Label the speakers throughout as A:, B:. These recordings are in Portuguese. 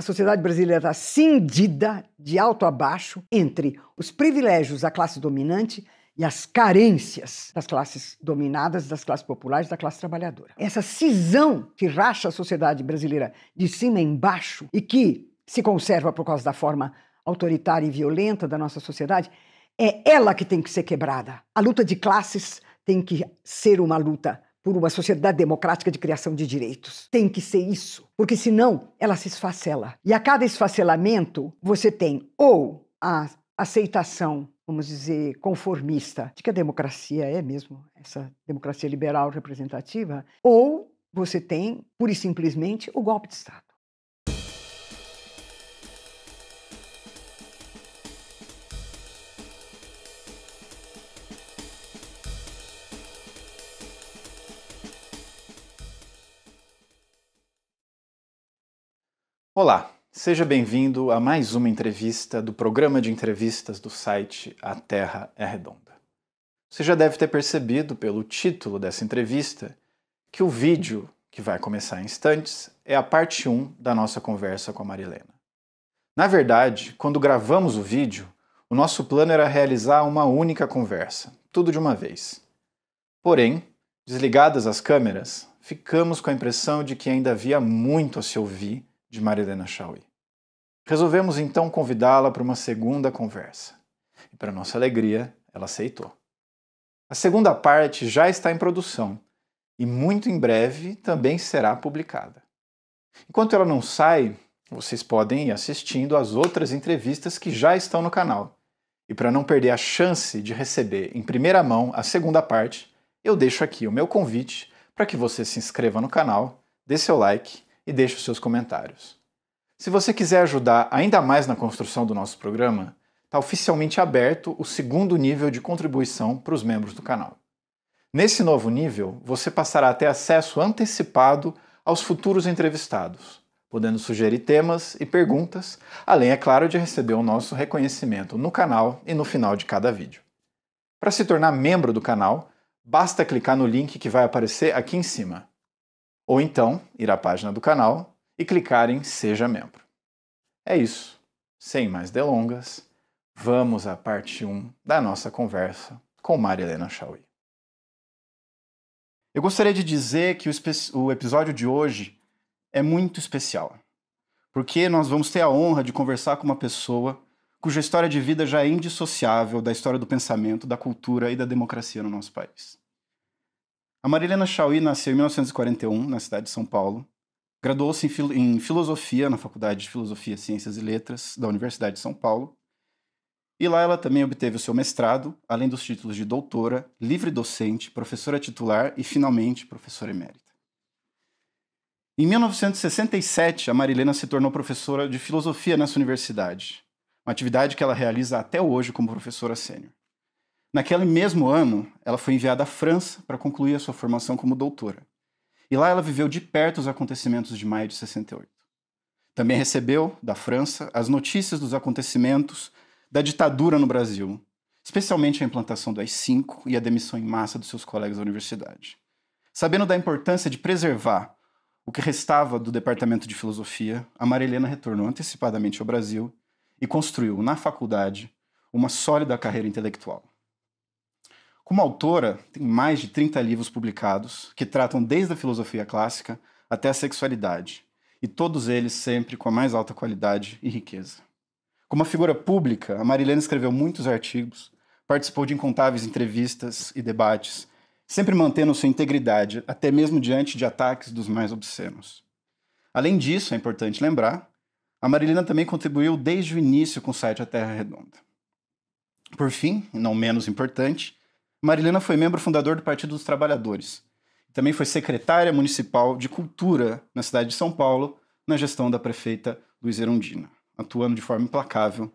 A: a sociedade brasileira está cindida de alto a baixo entre os privilégios da classe dominante e as carências das classes dominadas, das classes populares, da classe trabalhadora. Essa cisão que racha a sociedade brasileira de cima embaixo e que se conserva por causa da forma autoritária e violenta da nossa sociedade, é ela que tem que ser quebrada. A luta de classes tem que ser uma luta por uma sociedade democrática de criação de direitos. Tem que ser isso, porque senão ela se esfacela. E a cada esfacelamento, você tem ou a aceitação vamos dizer, conformista, de que a democracia é mesmo essa democracia liberal representativa, ou você tem, pura e simplesmente, o golpe de Estado.
B: Olá, seja bem-vindo a mais uma entrevista do programa de entrevistas do site A Terra é Redonda. Você já deve ter percebido pelo título dessa entrevista que o vídeo, que vai começar em instantes, é a parte 1 da nossa conversa com a Marilena. Na verdade, quando gravamos o vídeo, o nosso plano era realizar uma única conversa, tudo de uma vez. Porém, desligadas as câmeras, ficamos com a impressão de que ainda havia muito a se ouvir de Marilena Chauí. Resolvemos então convidá-la para uma segunda conversa. E, para nossa alegria, ela aceitou. A segunda parte já está em produção e, muito em breve, também será publicada. Enquanto ela não sai, vocês podem ir assistindo às outras entrevistas que já estão no canal. E para não perder a chance de receber em primeira mão a segunda parte, eu deixo aqui o meu convite para que você se inscreva no canal, dê seu like e deixe os seus comentários. Se você quiser ajudar ainda mais na construção do nosso programa, está oficialmente aberto o segundo nível de contribuição para os membros do canal. Nesse novo nível, você passará a ter acesso antecipado aos futuros entrevistados, podendo sugerir temas e perguntas, além, é claro, de receber o nosso reconhecimento no canal e no final de cada vídeo. Para se tornar membro do canal, basta clicar no link que vai aparecer aqui em cima. Ou então ir à página do canal e clicar em Seja Membro. É isso. Sem mais delongas, vamos à parte 1 da nossa conversa com Maria Helena Chauí. Eu gostaria de dizer que o, o episódio de hoje é muito especial, porque nós vamos ter a honra de conversar com uma pessoa cuja história de vida já é indissociável da história do pensamento, da cultura e da democracia no nosso país. A Marilena Chauí nasceu em 1941, na cidade de São Paulo. Graduou-se em, em, Filosofia, na Faculdade de Filosofia, Ciências e Letras, da Universidade de São Paulo. E lá ela também obteve o seu mestrado, além dos títulos de doutora, livre docente, professora titular e, finalmente, professora emérita. Em 1967, a Marilena se tornou professora de filosofia nessa universidade, uma atividade que ela realiza até hoje como professora sênior. Naquele mesmo ano, ela foi enviada à França para concluir a sua formação como doutora. E lá ela viveu de perto os acontecimentos de maio de 68. Também recebeu, da França, as notícias dos acontecimentos da ditadura no Brasil, especialmente a implantação do AI-5 e a demissão em massa dos seus colegas da universidade. Sabendo da importância de preservar o que restava do Departamento de Filosofia, a Marilena retornou antecipadamente ao Brasil e construiu, na faculdade, uma sólida carreira intelectual. Como autora, tem mais de 30 livros publicados que tratam desde a filosofia clássica até a sexualidade, e todos eles sempre com a mais alta qualidade e riqueza. Como figura pública, a Marilena escreveu muitos artigos, participou de incontáveis entrevistas e debates, sempre mantendo sua integridade, até mesmo diante de ataques dos mais obscenos. Além disso, é importante lembrar, a Marilena também contribuiu desde o início com o site A Terra Redonda. Por fim, e não menos importante, Marilena foi membro fundador do Partido dos Trabalhadores. Também foi secretária municipal de Cultura na cidade de São Paulo, na gestão da prefeita Luiz Erundina, atuando de forma implacável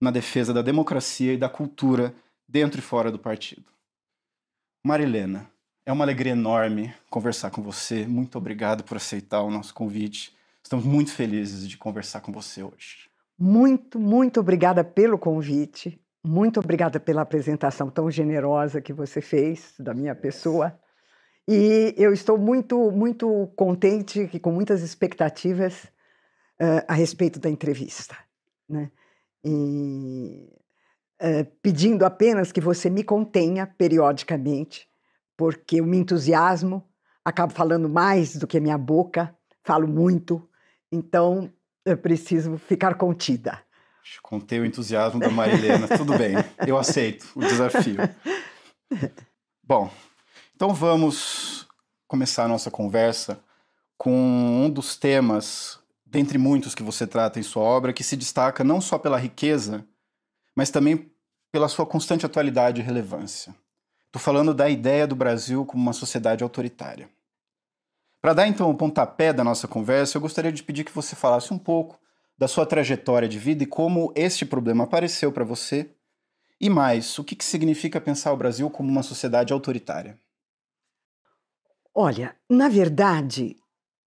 B: na defesa da democracia e da cultura dentro e fora do partido. Marilena, é uma alegria enorme conversar com você. Muito obrigado por aceitar o nosso convite. Estamos muito felizes de conversar com você hoje.
A: Muito, muito obrigada pelo convite. Muito obrigada pela apresentação tão generosa que você fez da minha pessoa. E eu estou muito, muito contente e com muitas expectativas uh, a respeito da entrevista. Né? E uh, pedindo apenas que você me contenha periodicamente, porque o meu entusiasmo acabo falando mais do que minha boca, falo muito, então eu preciso ficar contida.
B: Contei o entusiasmo da Marilena. Tudo bem, eu aceito o desafio. Bom, então vamos começar a nossa conversa com um dos temas, dentre muitos que você trata em sua obra, que se destaca não só pela riqueza, mas também pela sua constante atualidade e relevância. Estou falando da ideia do Brasil como uma sociedade autoritária. Para dar então o pontapé da nossa conversa, eu gostaria de pedir que você falasse um pouco da sua trajetória de vida e como este problema apareceu para você. E mais, o que, que significa pensar o Brasil como uma sociedade autoritária?
A: Olha, na verdade,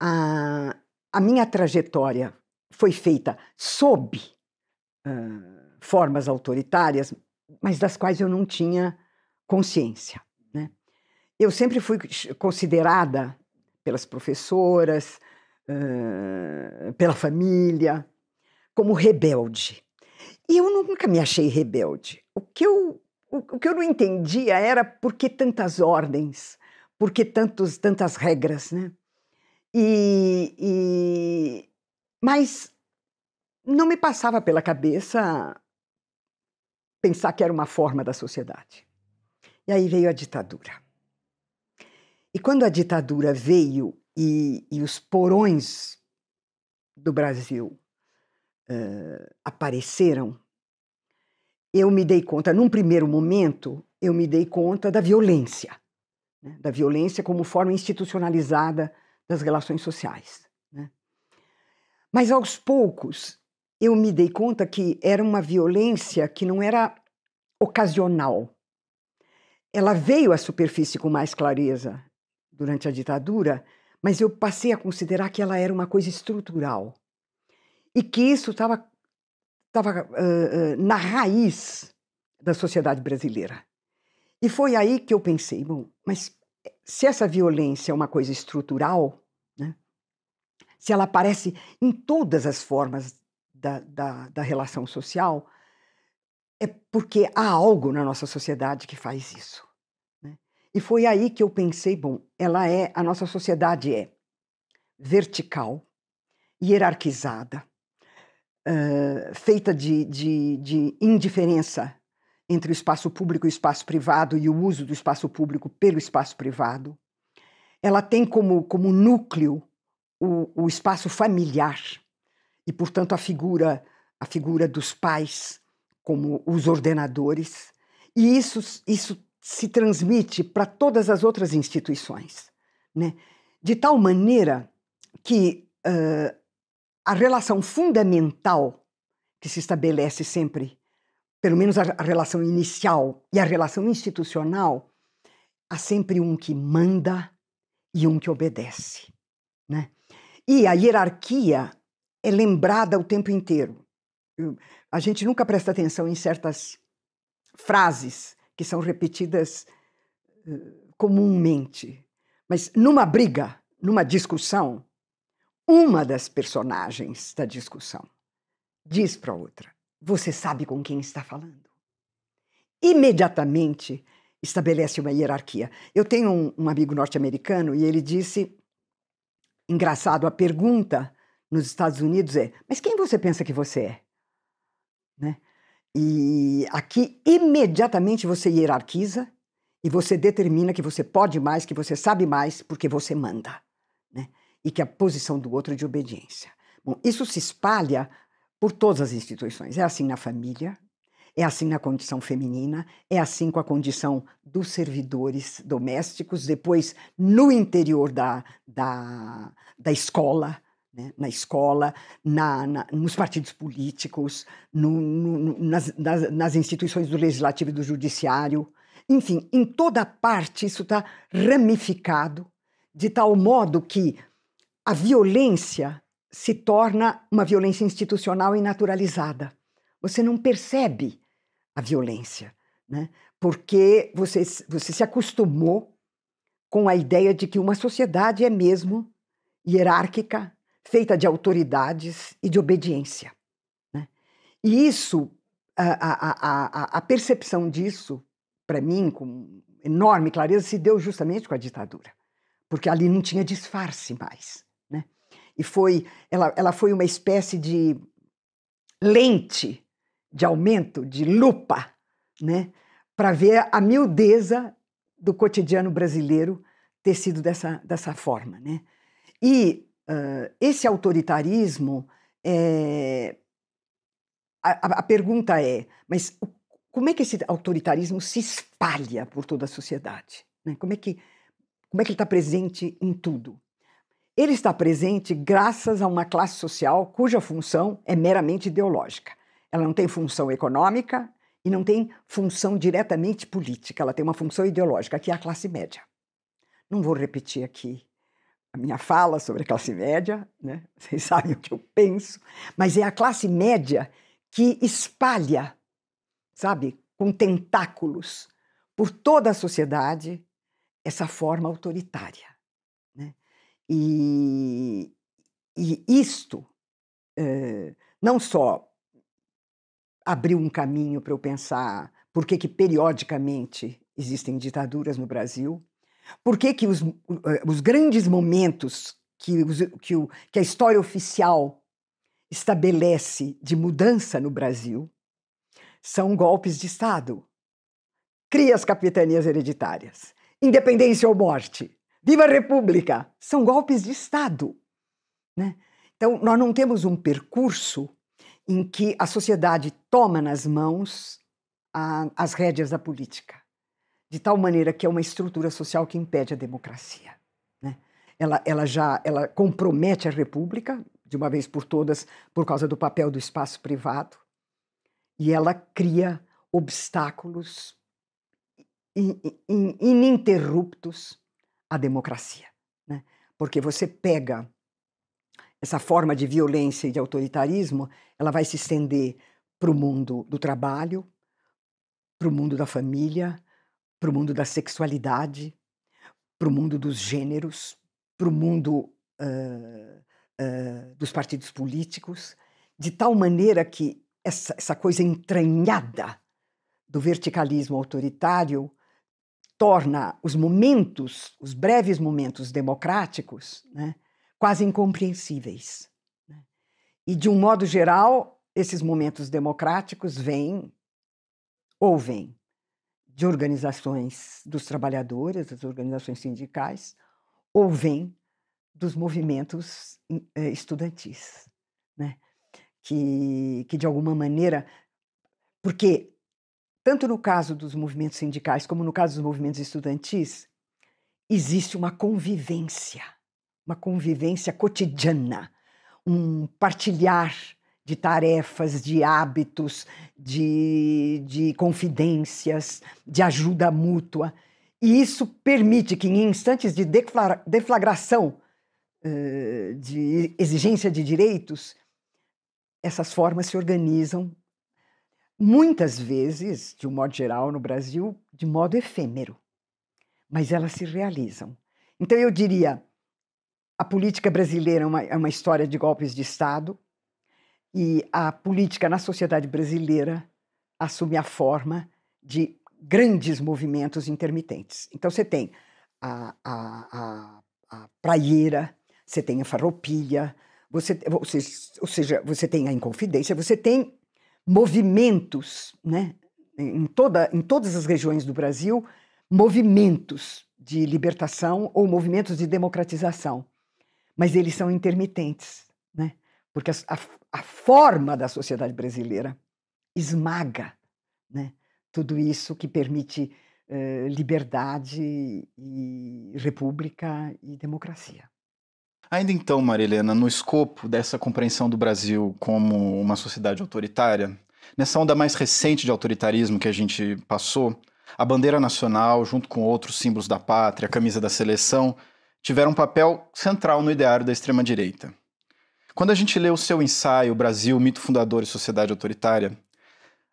A: a, a minha trajetória foi feita sob uh, formas autoritárias, mas das quais eu não tinha consciência. Né? Eu sempre fui considerada pelas professoras, uh, pela família, como rebelde. E eu nunca me achei rebelde. O que eu, o, o que eu não entendia era por que tantas ordens, por que tantos, tantas regras, né? E, e, mas não me passava pela cabeça pensar que era uma forma da sociedade. E aí veio a ditadura. E quando a ditadura veio e, e os porões do Brasil uh, apareceram, eu me dei conta, num primeiro momento, eu me dei conta da violência, né? da violência como forma institucionalizada das relações sociais. Né? Mas aos poucos, eu me dei conta que era uma violência que não era ocasional. Ela veio à superfície com mais clareza durante a ditadura, mas eu passei a considerar que ela era uma coisa estrutural e que isso estava estava uh, uh, na raiz da sociedade brasileira. E foi aí que eu pensei, bom, mas se essa violência é uma coisa estrutural, né, se ela aparece em todas as formas da, da, da relação social, é porque há algo na nossa sociedade que faz isso. Né? E foi aí que eu pensei, bom, ela é, a nossa sociedade é vertical, hierarquizada, feita de, de, de indiferença entre o espaço público e o espaço privado e o uso do espaço público pelo espaço privado. Ela tem como, como núcleo o, o espaço familiar e, portanto, a figura, a figura dos pais como os ordenadores. E isso, isso se transmite para todas as outras instituições, né? de tal maneira que a relação fundamental que se estabelece sempre, pelo menos a, relação inicial e a relação institucional, há sempre um que manda e um que obedece, né? E a hierarquia é lembrada o tempo inteiro. a gente nunca presta atenção em certas frases que são repetidas eh, comumente, mas numa briga, numa discussão, uma das personagens da discussão diz para a outra: Você sabe com quem está falando? Imediatamente estabelece uma hierarquia. Eu tenho um, um amigo norte-americano e ele disse: Engraçado, a pergunta nos Estados Unidos é: Mas quem você pensa que você é? Né? E aqui, imediatamente, você hierarquiza e você determina que você pode mais, que você sabe mais, porque você manda e que a posição do outro é de obediência. Bom, isso se espalha por todas as instituições. É assim na família, é assim na condição feminina, é assim com a condição dos servidores domésticos, depois no interior da, da, da escola, né? na escola, na, na, nos partidos políticos, no, no, nas, nas, nas instituições do legislativo e do judiciário. Enfim, em toda parte isso está ramificado, de tal modo que a violência se torna uma violência institucional e naturalizada. Você não percebe a violência, né? porque você, você se acostumou com a ideia de que uma sociedade é mesmo hierárquica, feita de autoridades e de obediência. Né? E isso, a, a, a, a percepção disso, para mim, com enorme clareza, se deu justamente com a ditadura, porque ali não tinha disfarce mais e foi ela, ela foi uma espécie de lente de aumento, de lupa, né, para ver a miudeza do cotidiano brasileiro ter sido dessa, dessa forma. Né? E uh, esse autoritarismo, é, a, a, pergunta é, mas como é que esse autoritarismo se espalha por toda a sociedade? Né? Como, é que, como é que ele está presente em tudo? Ele está presente graças a uma classe social cuja função é meramente ideológica. Ela não tem função econômica e não tem função diretamente política, ela tem uma função ideológica, que é a classe média. Não vou repetir aqui a minha fala sobre a classe média, né? vocês sabem o que eu penso, mas é a classe média que espalha, sabe, com tentáculos por toda a sociedade essa forma autoritária e, e isto eh, não só abriu um caminho para eu pensar por que, que periodicamente existem ditaduras no Brasil, por que, que os, eh, os grandes momentos que, os, que, o, que a história oficial estabelece de mudança no Brasil são golpes de Estado. Cria as capitanias hereditárias. Independência ou morte. Viva a República! São golpes de Estado. Né? Então, nós não temos um percurso em que a sociedade toma nas mãos a, as rédeas da política, de tal maneira que é uma estrutura social que impede a democracia. Né? Ela, ela já ela compromete a República, de uma vez por todas, por causa do papel do espaço privado, e ela cria obstáculos ininterruptos a democracia. Né? Porque você pega essa forma de violência e de autoritarismo, ela vai se estender para o mundo do trabalho, para o mundo da família, para o mundo da sexualidade, para o mundo dos gêneros, para o mundo uh, uh, dos partidos políticos, de tal maneira que essa, essa coisa entranhada do verticalismo autoritário torna os momentos, os breves momentos democráticos, né, quase incompreensíveis. Né. E, de um modo geral, esses momentos democráticos vêm ou vêm de organizações dos trabalhadores, das organizações sindicais, ou vêm dos movimentos eh, estudantis, né? que, que, de alguma maneira, porque tanto no caso dos movimentos sindicais como no caso dos movimentos estudantis, existe uma convivência, uma convivência cotidiana, um partilhar de tarefas, de hábitos, de, de confidências, de ajuda mútua. E isso permite que, em instantes de deflagração eh, de exigência de direitos, essas formas se organizam muitas vezes, de um modo geral, no Brasil, de modo efêmero, mas elas se realizam. Então, eu diria: a política brasileira é uma, é uma história de golpes de Estado, e a política na sociedade brasileira assume a forma de grandes movimentos intermitentes. Então, você tem a, a, a, a praieira, você tem a farroupilha, você, você, ou seja, você tem a Inconfidência, você tem movimentos, né? em, toda, em todas as regiões do Brasil, movimentos de libertação ou movimentos de democratização. Mas eles são intermitentes, né? porque a, a, a forma da sociedade brasileira esmaga né? tudo isso que permite eh, liberdade e república e democracia.
B: Ainda então, Marilena, no escopo dessa compreensão do Brasil como uma sociedade autoritária, nessa onda mais recente de autoritarismo que a gente passou, a bandeira nacional, junto com outros símbolos da pátria, a camisa da seleção, tiveram um papel central no ideário da extrema-direita. Quando a gente lê o seu ensaio Brasil, Mito Fundador e Sociedade Autoritária,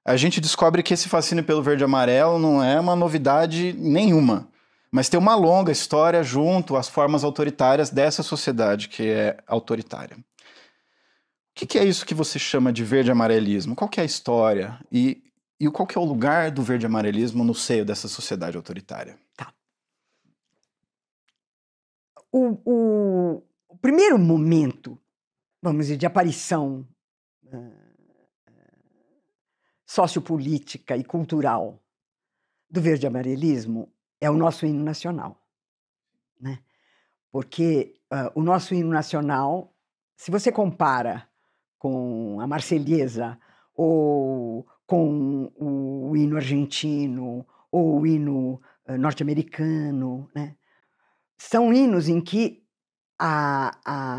B: a gente descobre que esse fascínio pelo verde e amarelo não é uma novidade nenhuma mas tem uma longa história junto às formas autoritárias dessa sociedade que é autoritária. O que, que, é isso que você chama de verde-amarelismo? Qual é a história e, e qual é o lugar do verde-amarelismo no seio dessa sociedade autoritária? Tá.
A: O, o, o primeiro momento, vamos dizer, de aparição uh, sociopolítica e cultural do verde-amarelismo é o nosso hino nacional. Né? Porque uh, o nosso hino nacional, se você compara com a Marselhesa ou com o hino argentino ou o hino uh, norte-americano, né? são hinos em que a,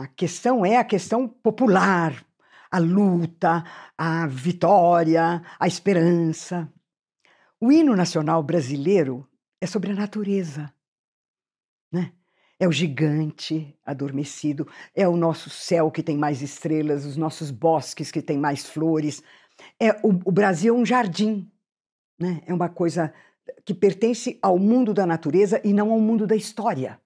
A: a questão é a questão popular, a luta, a vitória, a esperança. O hino nacional brasileiro é sobre a natureza. Né? É o gigante adormecido, é o nosso céu que tem mais estrelas, os nossos bosques que tem mais flores. É o, o Brasil é um jardim, né? é uma coisa que pertence ao mundo da natureza e não ao mundo da história.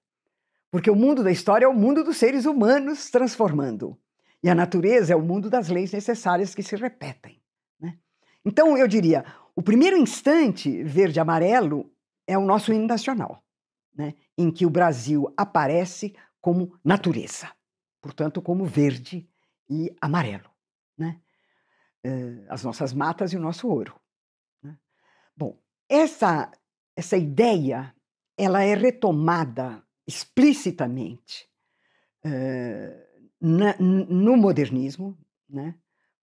A: Porque o mundo da história é o mundo dos seres humanos transformando. E a natureza é o mundo das leis necessárias que se repetem. Né? Então, eu diria: o primeiro instante verde-amarelo é o nosso hino nacional, né? em que o Brasil aparece como natureza, portanto, como verde e amarelo. Né? Eh, as nossas matas e o nosso ouro. Né? Bom, essa, essa ideia ela é retomada explicitamente uh, na, no modernismo né,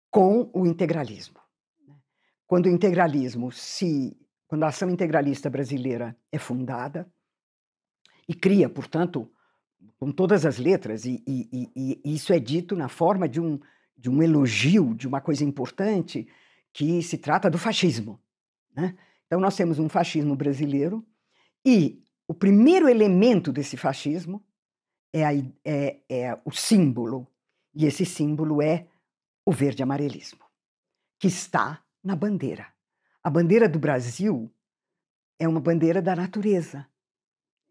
A: com o integralismo. Né. Quando o integralismo se quando a ação integralista brasileira é fundada e cria, portanto, com todas as letras, e, e, e, e isso é dito na forma de um, de um elogio, de uma coisa importante, que se trata do fascismo. Né? Então, nós temos um fascismo brasileiro e o primeiro elemento desse fascismo é, a, é, é o símbolo, e esse símbolo é o verde-amarelismo, que está na bandeira. A bandeira do Brasil é uma bandeira da natureza.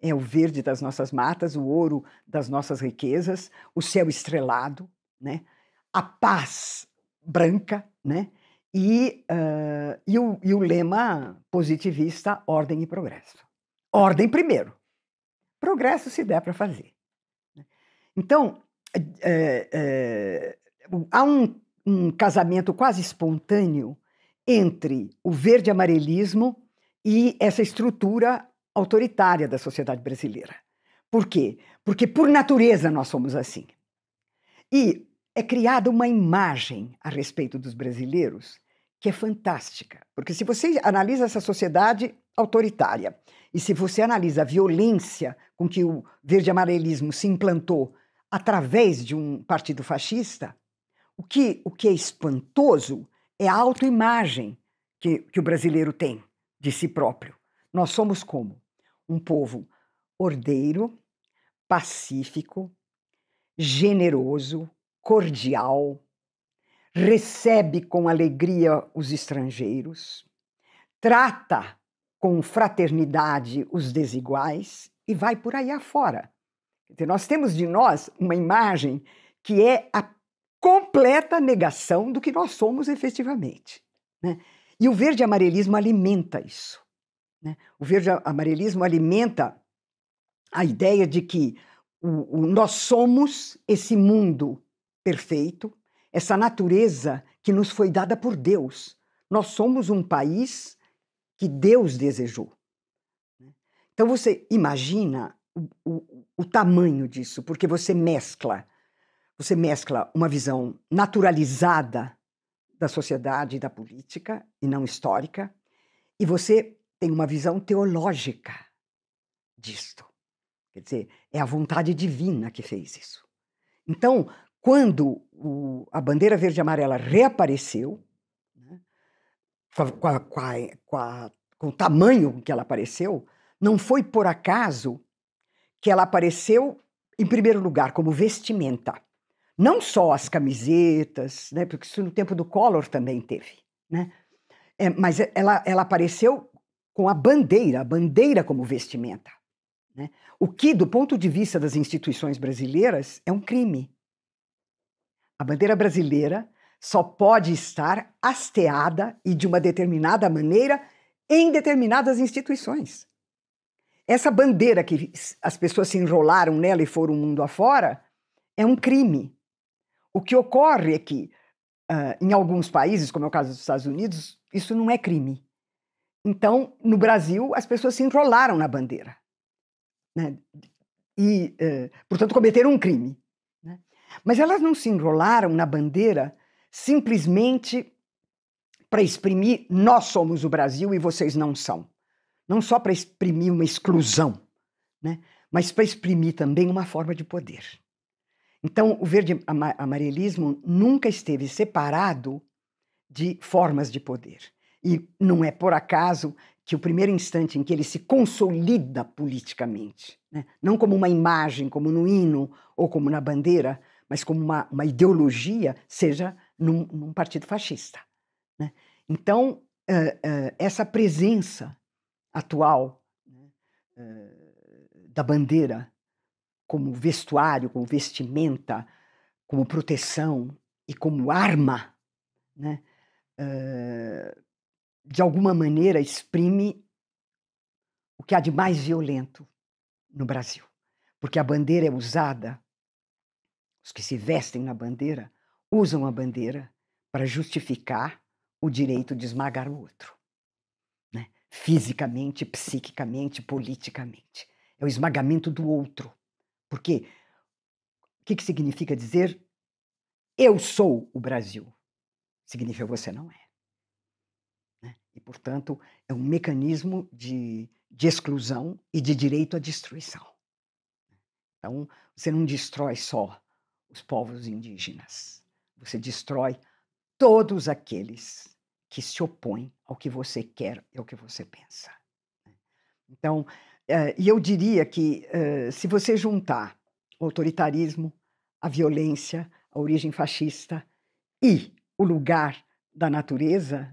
A: É o verde das nossas matas, o ouro das nossas riquezas, o céu estrelado, né? a paz branca né? e, uh, e, o, e o lema positivista ordem e progresso. Ordem primeiro, progresso se der para fazer. Né. Então, é, é, há um, um casamento quase espontâneo entre o verde amarelismo e essa estrutura autoritária da sociedade brasileira. Por quê? Porque por natureza nós somos assim. E é criada uma imagem a respeito dos brasileiros que é fantástica, porque se você analisa essa sociedade autoritária e se você analisa a violência com que o verde amarelismo se implantou através de um partido fascista, o que, o que é espantoso é a autoimagem que, que o brasileiro tem de si próprio. Nós somos como? Um povo ordeiro, pacífico, generoso, cordial, recebe com alegria os estrangeiros, trata com fraternidade os desiguais e vai por aí afora. Nós temos de nós uma imagem que é a completa negação do que nós somos efetivamente. Né? E o verde amarelismo alimenta isso. Né? O verde amarelismo alimenta a ideia de que o, o, nós somos esse mundo perfeito, essa natureza que nos foi dada por Deus. Nós somos um país que Deus desejou. Né? Então você imagina o, o, o tamanho disso, porque você mescla você mescla uma visão naturalizada da sociedade e da política, e não histórica, e você tem uma visão teológica disto. Quer dizer, é a vontade divina que fez isso. Então, quando o, a bandeira verde e amarela reapareceu, né, com, a, com, a, com, a, com o tamanho que ela apareceu, não foi por acaso que ela apareceu, em primeiro lugar, como vestimenta. Não só as camisetas, né? porque isso no tempo do Collor também teve. Né? É, mas é, ela, ela apareceu com a bandeira, a bandeira como vestimenta. Né? O que, do ponto de vista das instituições brasileiras, é um crime. A bandeira brasileira só pode estar hasteada e de uma determinada maneira em determinadas instituições. Essa bandeira que as pessoas se enrolaram nela e foram mundo afora é um crime. O que ocorre é que, uh, em alguns países, como é o caso dos Estados Unidos, isso não é crime. Então, no Brasil, as pessoas se enrolaram na bandeira. Né? E, uh, portanto, cometeram um crime. Né? Mas elas não se enrolaram na bandeira simplesmente para exprimir nós somos o Brasil e vocês não são. Não só para exprimir uma exclusão, né? mas para exprimir também uma forma de poder. Então, o verde amarelismo nunca esteve separado de formas de poder. E não é por acaso que o primeiro instante em que ele se consolida politicamente, né? não como uma imagem, como no hino ou como na bandeira, mas como uma, uma ideologia, seja num, num partido fascista. Né? Então, uh, uh, essa presença atual uh, da bandeira como vestuário, como vestimenta, como proteção e como arma, né, uh, de alguma maneira exprime o que há de mais violento no Brasil. Porque a bandeira é usada, os que se vestem na bandeira usam a bandeira para justificar o direito de esmagar o outro, né? fisicamente, psiquicamente, politicamente. É o esmagamento do outro porque o que, que significa dizer eu sou o Brasil? Significa você não é. Né? E, portanto, é um mecanismo de, de exclusão e de direito à destruição. Né? Então, você não destrói só os povos indígenas, você destrói todos aqueles que se opõem ao que você quer e ao que você pensa. Né? Então, eh, e eu diria que, eh, se você juntar o autoritarismo, a violência, a origem fascista e o lugar da natureza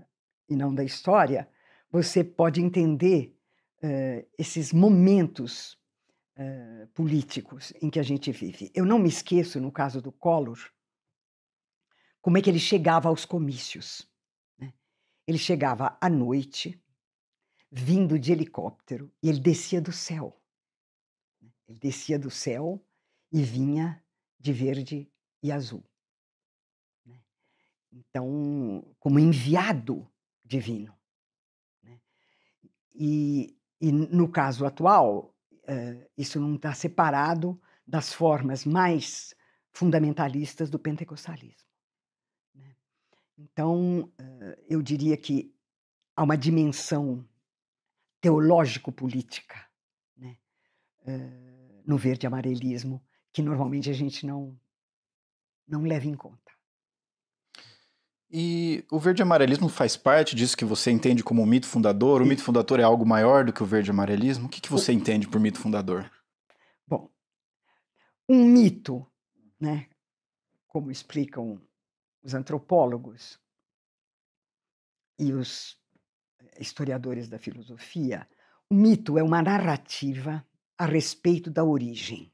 A: e não da história, você pode entender eh, esses momentos políticos em que a gente vive. Eu não me esqueço, no caso do Collor, como é que ele chegava aos comícios. Né? Ele chegava à noite, vindo de helicóptero e ele descia do céu. Ele descia do céu e vinha de verde e azul. Né. Então, como enviado divino. Né. E, e no caso atual, eh, isso não está separado das formas mais fundamentalistas do pentecostalismo. Né. Então, eh, eu diria que há uma dimensão teológico-política né? uh, no verde-amarelismo que normalmente a gente não, não leva em conta.
B: E o verde-amarelismo faz parte disso que você entende como mito fundador? O mito fundador é algo maior do que o verde-amarelismo? O que, que você o... entende por mito fundador? Bom,
A: um mito, né, como explicam os antropólogos e os historiadores da filosofia, o mito é uma narrativa a respeito da origem.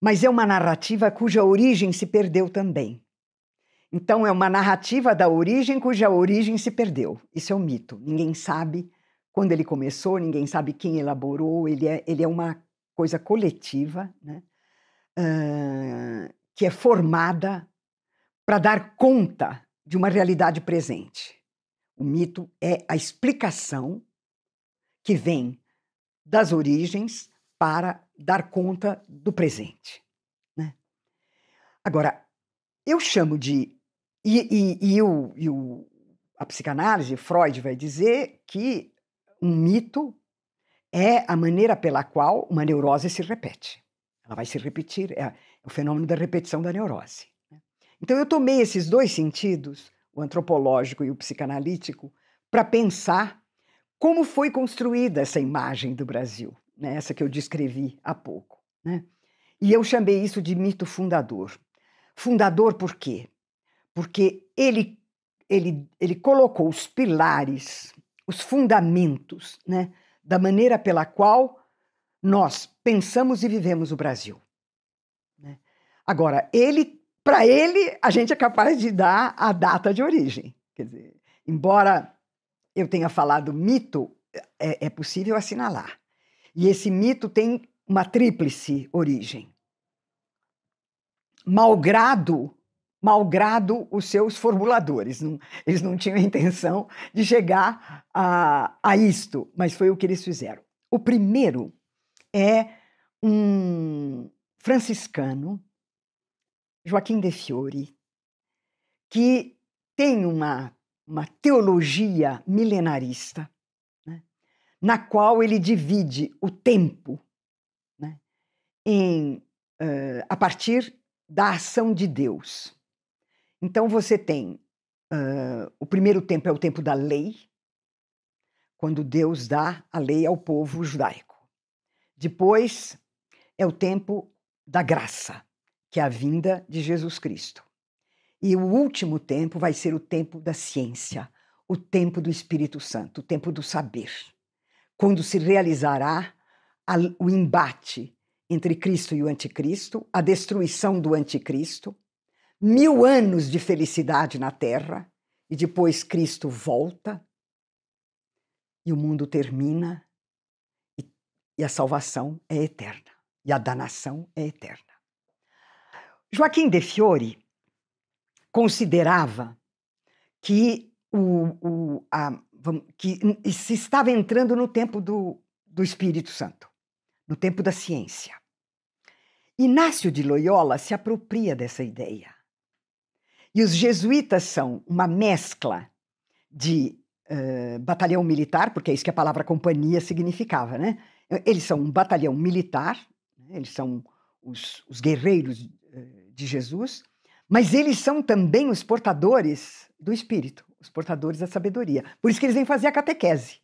A: Mas é uma narrativa cuja origem se perdeu também. Então, é uma narrativa da origem cuja origem se perdeu. Isso é um mito. Ninguém sabe quando ele começou, ninguém sabe quem elaborou. Ele é, ele é uma coisa coletiva, né? Uh, que é formada para dar conta de uma realidade presente. O mito é a explicação que vem das origens para dar conta do presente. Né? Agora, eu chamo de. E, e, e, o, e o, a psicanálise, Freud vai dizer que um mito é a maneira pela qual uma neurose se repete. Ela vai se repetir, é, é o fenômeno da repetição da neurose. Né? Então, eu tomei esses dois sentidos o antropológico e o psicanalítico, para pensar como foi construída essa imagem do Brasil, né? essa que eu descrevi há pouco. Né? E eu chamei isso de mito fundador. Fundador por quê? Porque ele, ele, ele colocou os pilares, os fundamentos, né? da maneira pela qual nós pensamos e vivemos o Brasil. Né. Agora, ele para ele, a gente é capaz de dar a data de origem. Quer dizer, embora eu tenha falado mito, é, é possível assinalar. E esse mito tem uma tríplice origem. Malgrado malgrado os seus formuladores. Não, eles não tinham a intenção de chegar a, a isto, mas foi o que eles fizeram. O primeiro é um franciscano Joaquim de Fiore, que tem uma, uma teologia milenarista, né, na qual ele divide o tempo né, em, uh, a partir da ação de Deus. Então você tem uh, o primeiro tempo é o tempo da lei, quando Deus dá a lei ao povo judaico. Depois é o tempo da graça, que é a vinda de Jesus Cristo. E o último tempo vai ser o tempo da ciência, o tempo do Espírito Santo, o tempo do saber, quando se realizará o embate entre Cristo e o Anticristo, a destruição do Anticristo, mil anos de felicidade na Terra, e depois Cristo volta, e o mundo termina, e, e a salvação é eterna, e a danação é eterna. Joaquim de Fiore considerava que, o, o, a, que se estava entrando no tempo do, do Espírito Santo, no tempo da ciência. Inácio de Loyola se apropria dessa ideia. E os jesuítas são uma mescla de uh, batalhão militar, porque é isso que a palavra companhia significava, né? Eles são um batalhão militar, né? eles são os, os guerreiros uh, de Jesus, mas eles são também os portadores do Espírito, os portadores da sabedoria. Por isso que eles vêm fazer a catequese.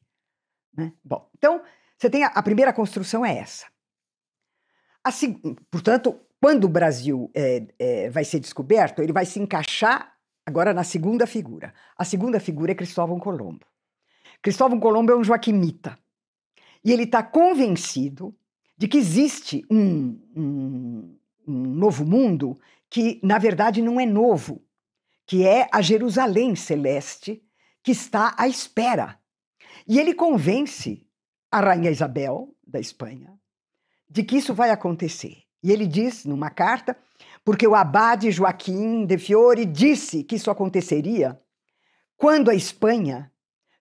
A: Né? Bom, então, você tem a, a primeira construção é essa. A, portanto, quando o Brasil é, é, vai ser descoberto, ele vai se encaixar agora na segunda figura. A segunda figura é Cristóvão Colombo. Cristóvão Colombo é um joaquimita. E ele está convencido de que existe um, um, um novo mundo que, na verdade, não é novo, que é a Jerusalém celeste que está à espera. E ele convence a rainha Isabel da Espanha de que isso vai acontecer. E ele diz numa carta, porque o abade Joaquim de Fiore disse que isso aconteceria quando a Espanha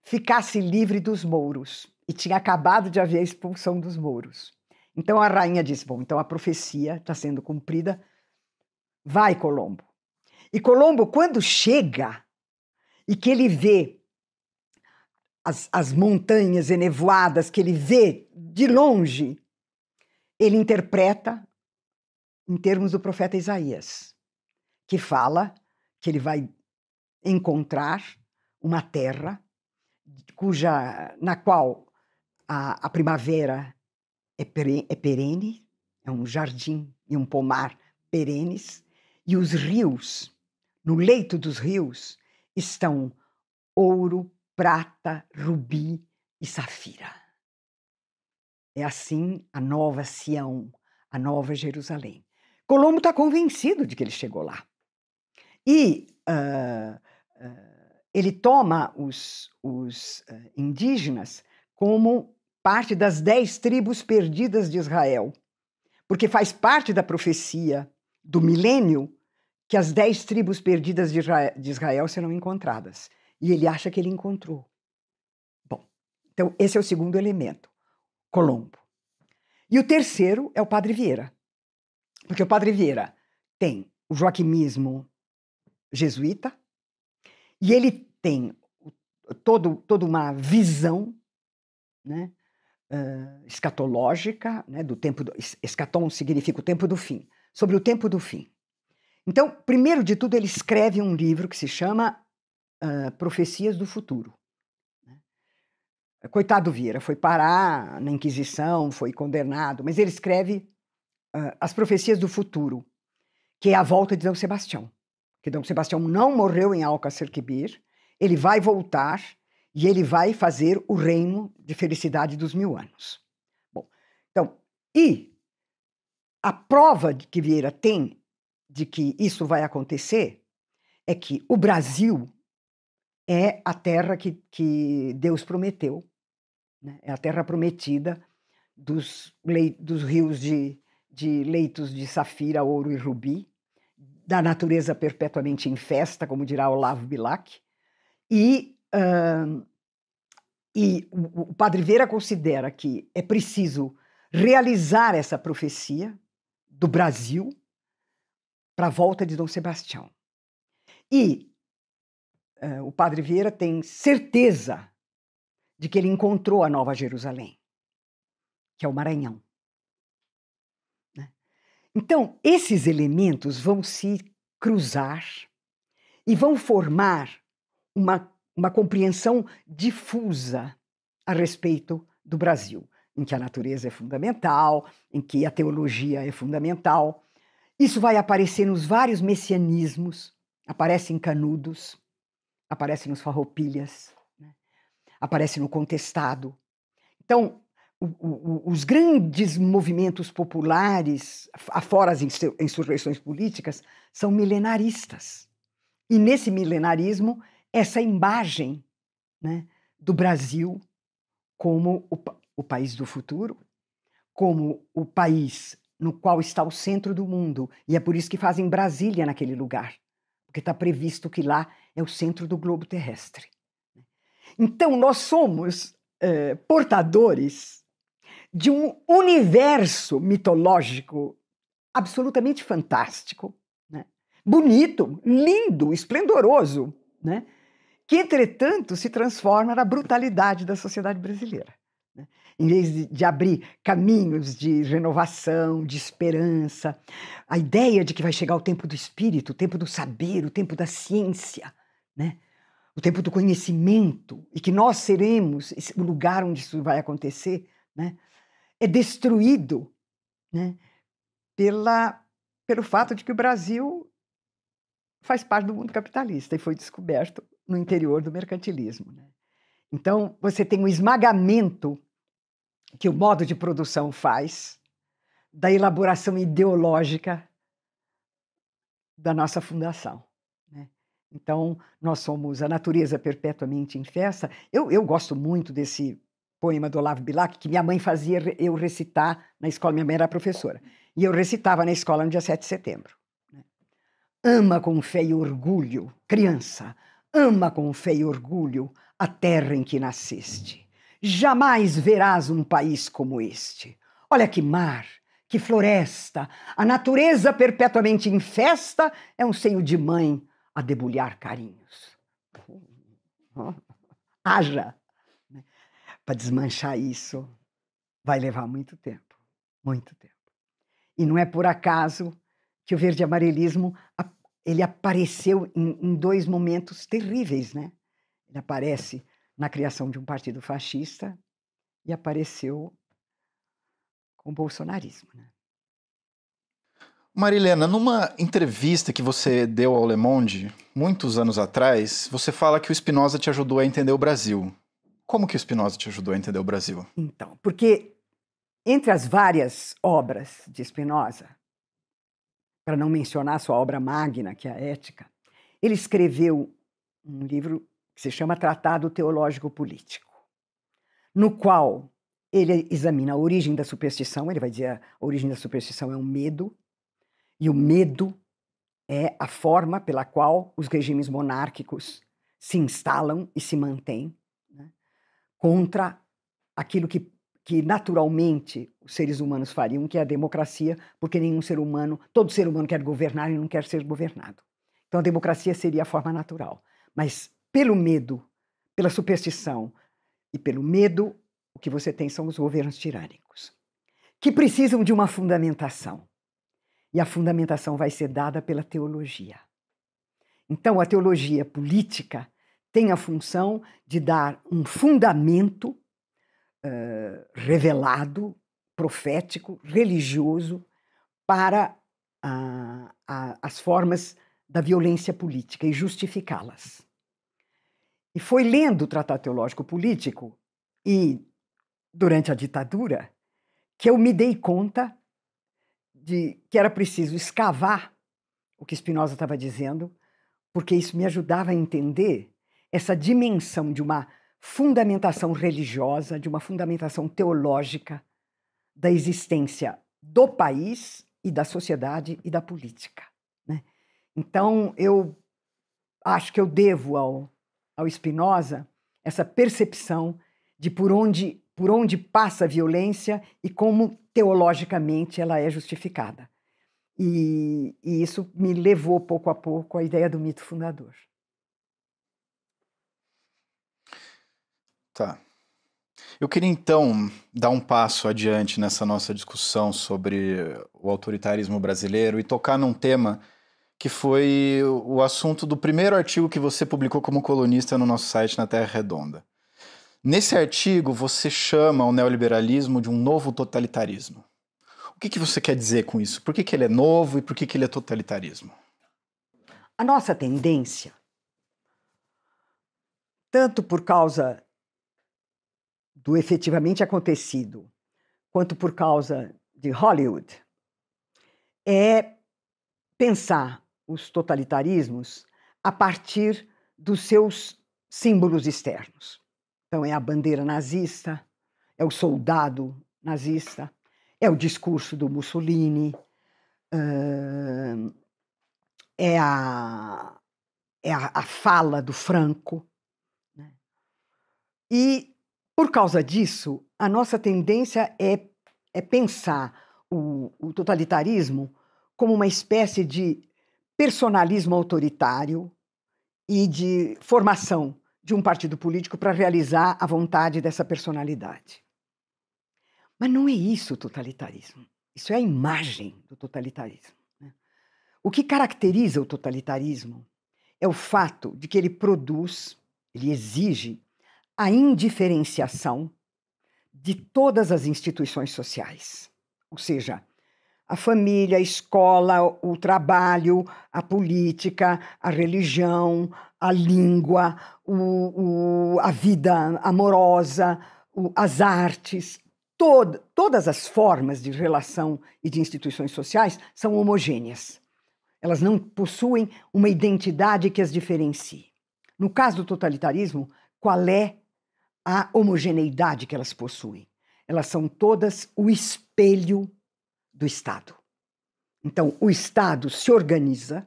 A: ficasse livre dos mouros e tinha acabado de haver a expulsão dos mouros. Então a rainha disse: Bom, então a profecia está sendo cumprida. Vai, Colombo. E Colombo, quando chega e que ele vê as, as montanhas enevoadas, que ele vê de longe, ele interpreta em termos do profeta Isaías, que fala que ele vai encontrar uma terra cuja na qual a, a primavera é, é perene, é um jardim e um pomar perenes, e os rios, no leito dos rios, estão ouro, prata, rubi e safira. É assim a nova Sião, a nova Jerusalém. Colombo está convencido de que ele chegou lá. E uh, uh, ele toma os, os uh, indígenas como parte das dez tribos perdidas de Israel, porque faz parte da profecia do milênio que as dez tribos perdidas de Israel serão encontradas. E ele acha que ele encontrou. Bom, então esse é o segundo elemento, Colombo. E o terceiro é o Padre Vieira, porque o Padre Vieira tem o joaquimismo jesuíta e ele tem todo, toda uma visão né, uh, escatológica, né, do tempo do, escaton significa o tempo do fim, sobre o tempo do fim. Então, primeiro de tudo, ele escreve um livro que se chama uh, Profecias do Futuro. Né. Coitado Vieira, foi parar na Inquisição, foi condenado, mas ele escreve uh, As Profecias do Futuro, que é a volta de Dom Sebastião. Que Dom Sebastião não morreu em Quibir, ele vai voltar e ele vai fazer o reino de felicidade dos mil anos. Bom, então, e a prova de que Vieira tem de que isso vai acontecer é que o Brasil é a terra que, que Deus prometeu, né? é a terra prometida dos, dos rios de, de leitos de safira, ouro e rubi, da natureza perpetuamente em festa, como dirá Olavo Bilac, e Uh, e o, o Padre Vera considera que é preciso realizar essa profecia do Brasil para a volta de Dom Sebastião. E uh, o Padre Vieira tem certeza de que ele encontrou a Nova Jerusalém, que é o Maranhão. Né? Então, esses elementos vão se cruzar e vão formar uma uma compreensão difusa a respeito do Brasil, em que a natureza é fundamental, em que a teologia é fundamental. Isso vai aparecer nos vários messianismos, aparece em Canudos, aparece nos Farroupilhas, né? aparece no Contestado. Então, o, o, os grandes movimentos populares, afora as insurreições políticas, são milenaristas. E nesse milenarismo essa imagem né, do Brasil como o, o país do futuro, como o país no qual está o centro do mundo. E é por isso que fazem Brasília naquele lugar, porque está previsto que lá é o centro do globo terrestre. Né. Então, nós somos eh, portadores de um universo mitológico absolutamente fantástico, né? bonito, lindo, esplendoroso, né? que, entretanto, se transforma na brutalidade da sociedade brasileira. Né? Em vez de, de abrir caminhos de renovação, de esperança, a ideia de que vai chegar o tempo do espírito, o tempo do saber, o tempo da ciência, né? o tempo do conhecimento, e que nós seremos o lugar onde isso vai acontecer, né? é destruído né? pela, pelo fato de que o Brasil faz parte do mundo capitalista e foi descoberto no interior do mercantilismo. Né? Então, você tem o um esmagamento que o modo de produção faz da elaboração ideológica da nossa fundação. Né? Então, nós somos a natureza perpetuamente em festa. Eu, eu gosto muito desse poema do Olavo Bilac, que minha mãe fazia eu recitar na escola, minha mãe era professora, e eu recitava na escola no dia 7 de setembro. Né. Ama com fé e orgulho, criança, Ama com fé e orgulho a terra em que nasceste. Jamais verás um país como este. Olha que mar, que floresta, a natureza perpetuamente em festa é um seio de mãe a debulhar carinhos. Haja! Né? Para desmanchar isso, vai levar muito tempo muito tempo. E não é por acaso que o verde-amarelismo ele apareceu em, em, dois momentos terríveis, né? Ele aparece na criação de um partido fascista e apareceu com o bolsonarismo, né?
B: Marilena, numa entrevista que você deu ao Le Monde, muitos anos atrás, você fala que o Spinoza te ajudou a entender o Brasil. Como que o Spinoza te ajudou a entender o Brasil?
A: Então, porque entre as várias obras de Spinoza, para não mencionar sua obra magna, que é a Ética, ele escreveu um livro que se chama Tratado Teológico Político, no qual ele examina a origem da superstição, ele vai dizer a origem da superstição é um medo, e o medo é a forma pela qual os regimes monárquicos se instalam e se mantêm né, contra aquilo que que naturalmente os seres humanos fariam, que é a democracia, porque nenhum ser humano, todo ser humano quer governar e não quer ser governado. Então a democracia seria a forma natural. Mas pelo medo, pela superstição e pelo medo, o que você tem são os governos tirânicos, que precisam de uma fundamentação. E a fundamentação vai ser dada pela teologia. Então a teologia política tem a função de dar um fundamento eh, revelado, profético, religioso para a, a, as formas da violência política e justificá-las. E foi lendo o Tratado Teológico Político e durante a ditadura que eu me dei conta de que era preciso escavar o que Spinoza estava dizendo, porque isso me ajudava a entender essa dimensão de uma fundamentação religiosa, de uma fundamentação teológica da existência do país e da sociedade e da política. Né? Então, eu acho que eu devo ao, ao Spinoza essa percepção de por onde, por onde passa a violência e como teologicamente ela é justificada. E, e isso me levou pouco a pouco à ideia do mito fundador.
B: Tá. Eu queria então dar um passo adiante nessa nossa discussão sobre o autoritarismo brasileiro e tocar num tema que foi o assunto do primeiro artigo que você publicou como colunista no nosso site na Terra Redonda. Nesse artigo, você chama o neoliberalismo de um novo totalitarismo. O que, que você quer dizer com isso? Por que, que ele é novo e por que, que ele é totalitarismo? A nossa tendência, tanto por causa
A: do efetivamente acontecido, quanto por causa de Hollywood, é pensar os totalitarismos a partir dos seus símbolos externos. Então, é a bandeira nazista, é o soldado nazista, é o discurso do Mussolini, é a, é a, a fala do Franco. Né? E por causa disso, a nossa tendência é, é pensar o, o totalitarismo como uma espécie de personalismo autoritário e de formação de um partido político para realizar a vontade dessa personalidade. Mas não é isso o totalitarismo. Isso é a imagem do totalitarismo. Né? O que caracteriza o totalitarismo é o fato de que ele produz, ele exige a indiferenciação de todas as instituições sociais, ou seja, a família, a escola, o trabalho, a política, a religião, a língua, o, o, a vida amorosa, o, as artes, todo, todas as formas de relação e de instituições sociais são homogêneas. Elas não possuem uma identidade que as diferencie. No caso do totalitarismo, qual é a homogeneidade que elas possuem. Elas são todas o espelho do Estado. Então, o Estado se organiza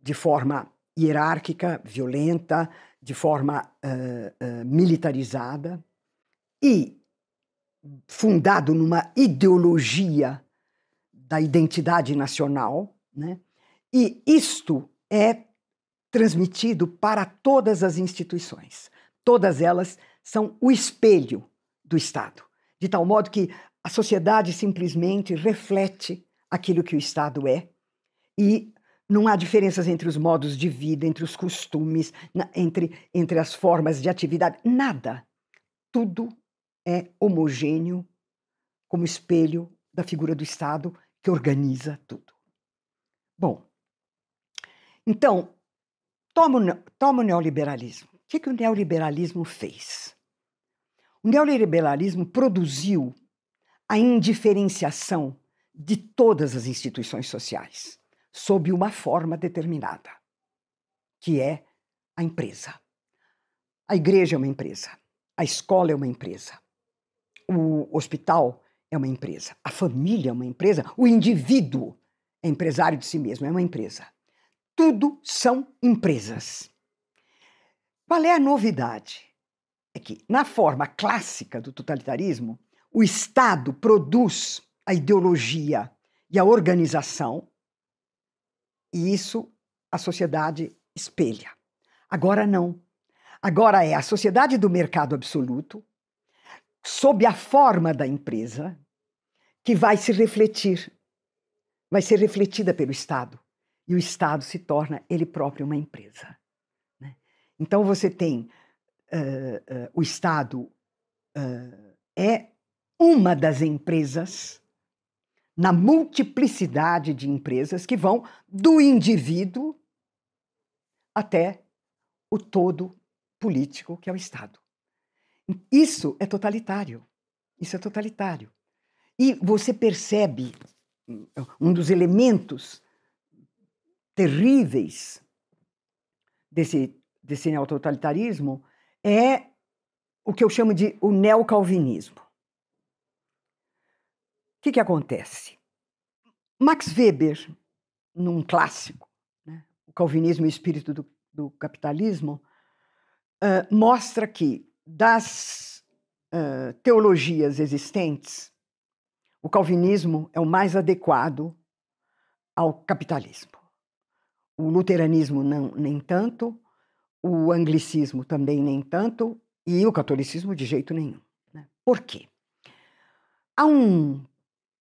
A: de forma hierárquica, violenta, de forma uh, uh, militarizada e fundado numa ideologia da identidade nacional, né? E isto é transmitido para todas as instituições. Todas elas são o espelho do Estado, de tal modo que a sociedade simplesmente reflete aquilo que o Estado é e não há diferenças entre os modos de vida, entre os costumes, entre, entre as formas de atividade, nada. Tudo é homogêneo como espelho da figura do Estado que organiza tudo. Bom, então, toma, toma o neoliberalismo que, que o neoliberalismo fez? O neoliberalismo produziu a indiferenciação de todas as instituições sociais sob uma forma determinada, que é a empresa. A igreja é uma empresa, a escola é uma empresa, o hospital é uma empresa, a família é uma empresa, o indivíduo é empresário de si mesmo, é uma empresa. Tudo são empresas. Qual é a novidade? É que, na forma clássica do totalitarismo, o Estado produz a ideologia e a organização, e isso a sociedade espelha. Agora não. Agora é a sociedade do mercado absoluto, sob a forma da empresa, que vai se refletir, vai ser refletida pelo Estado. E o Estado se torna ele próprio uma empresa. Então, você tem uh, uh, o Estado uh, é uma das empresas na multiplicidade de empresas que vão do indivíduo até o todo político que é o Estado. Isso é totalitário. Isso é totalitário. E você percebe hum, um dos elementos terríveis desse desse neototalitarismo é o que eu chamo de o neocalvinismo. O que, que acontece? Max Weber, num clássico, né, O Calvinismo e o Espírito do, do Capitalismo, uh, mostra que das uh, teologias existentes, o calvinismo é o mais adequado ao capitalismo. O luteranismo, não, nem tanto, o anglicismo também nem tanto, e o catolicismo de jeito nenhum. Né? Por quê? Há um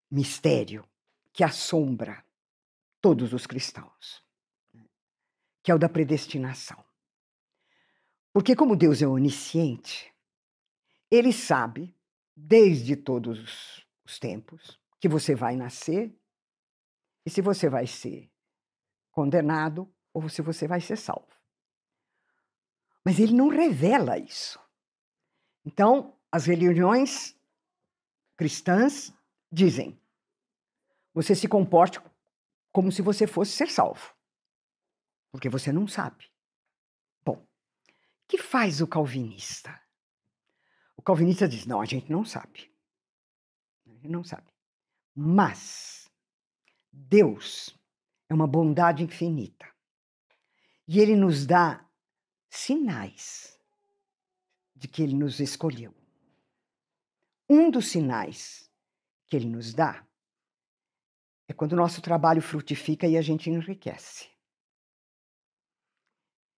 A: mistério que assombra todos os cristãos, né? que é o da predestinação. Porque, como Deus é onisciente, ele sabe, desde todos os tempos, que você vai nascer e se você vai ser condenado ou se você vai ser salvo. Mas ele não revela isso. Então, as religiões cristãs dizem: você se comporte como se você fosse ser salvo, porque você não sabe. Bom, o que faz o calvinista? O calvinista diz: não, a gente não sabe. A gente não sabe. Mas Deus é uma bondade infinita. E ele nos dá sinais de que ele nos escolheu. Um dos sinais que ele nos dá é quando o nosso trabalho frutifica e a gente enriquece.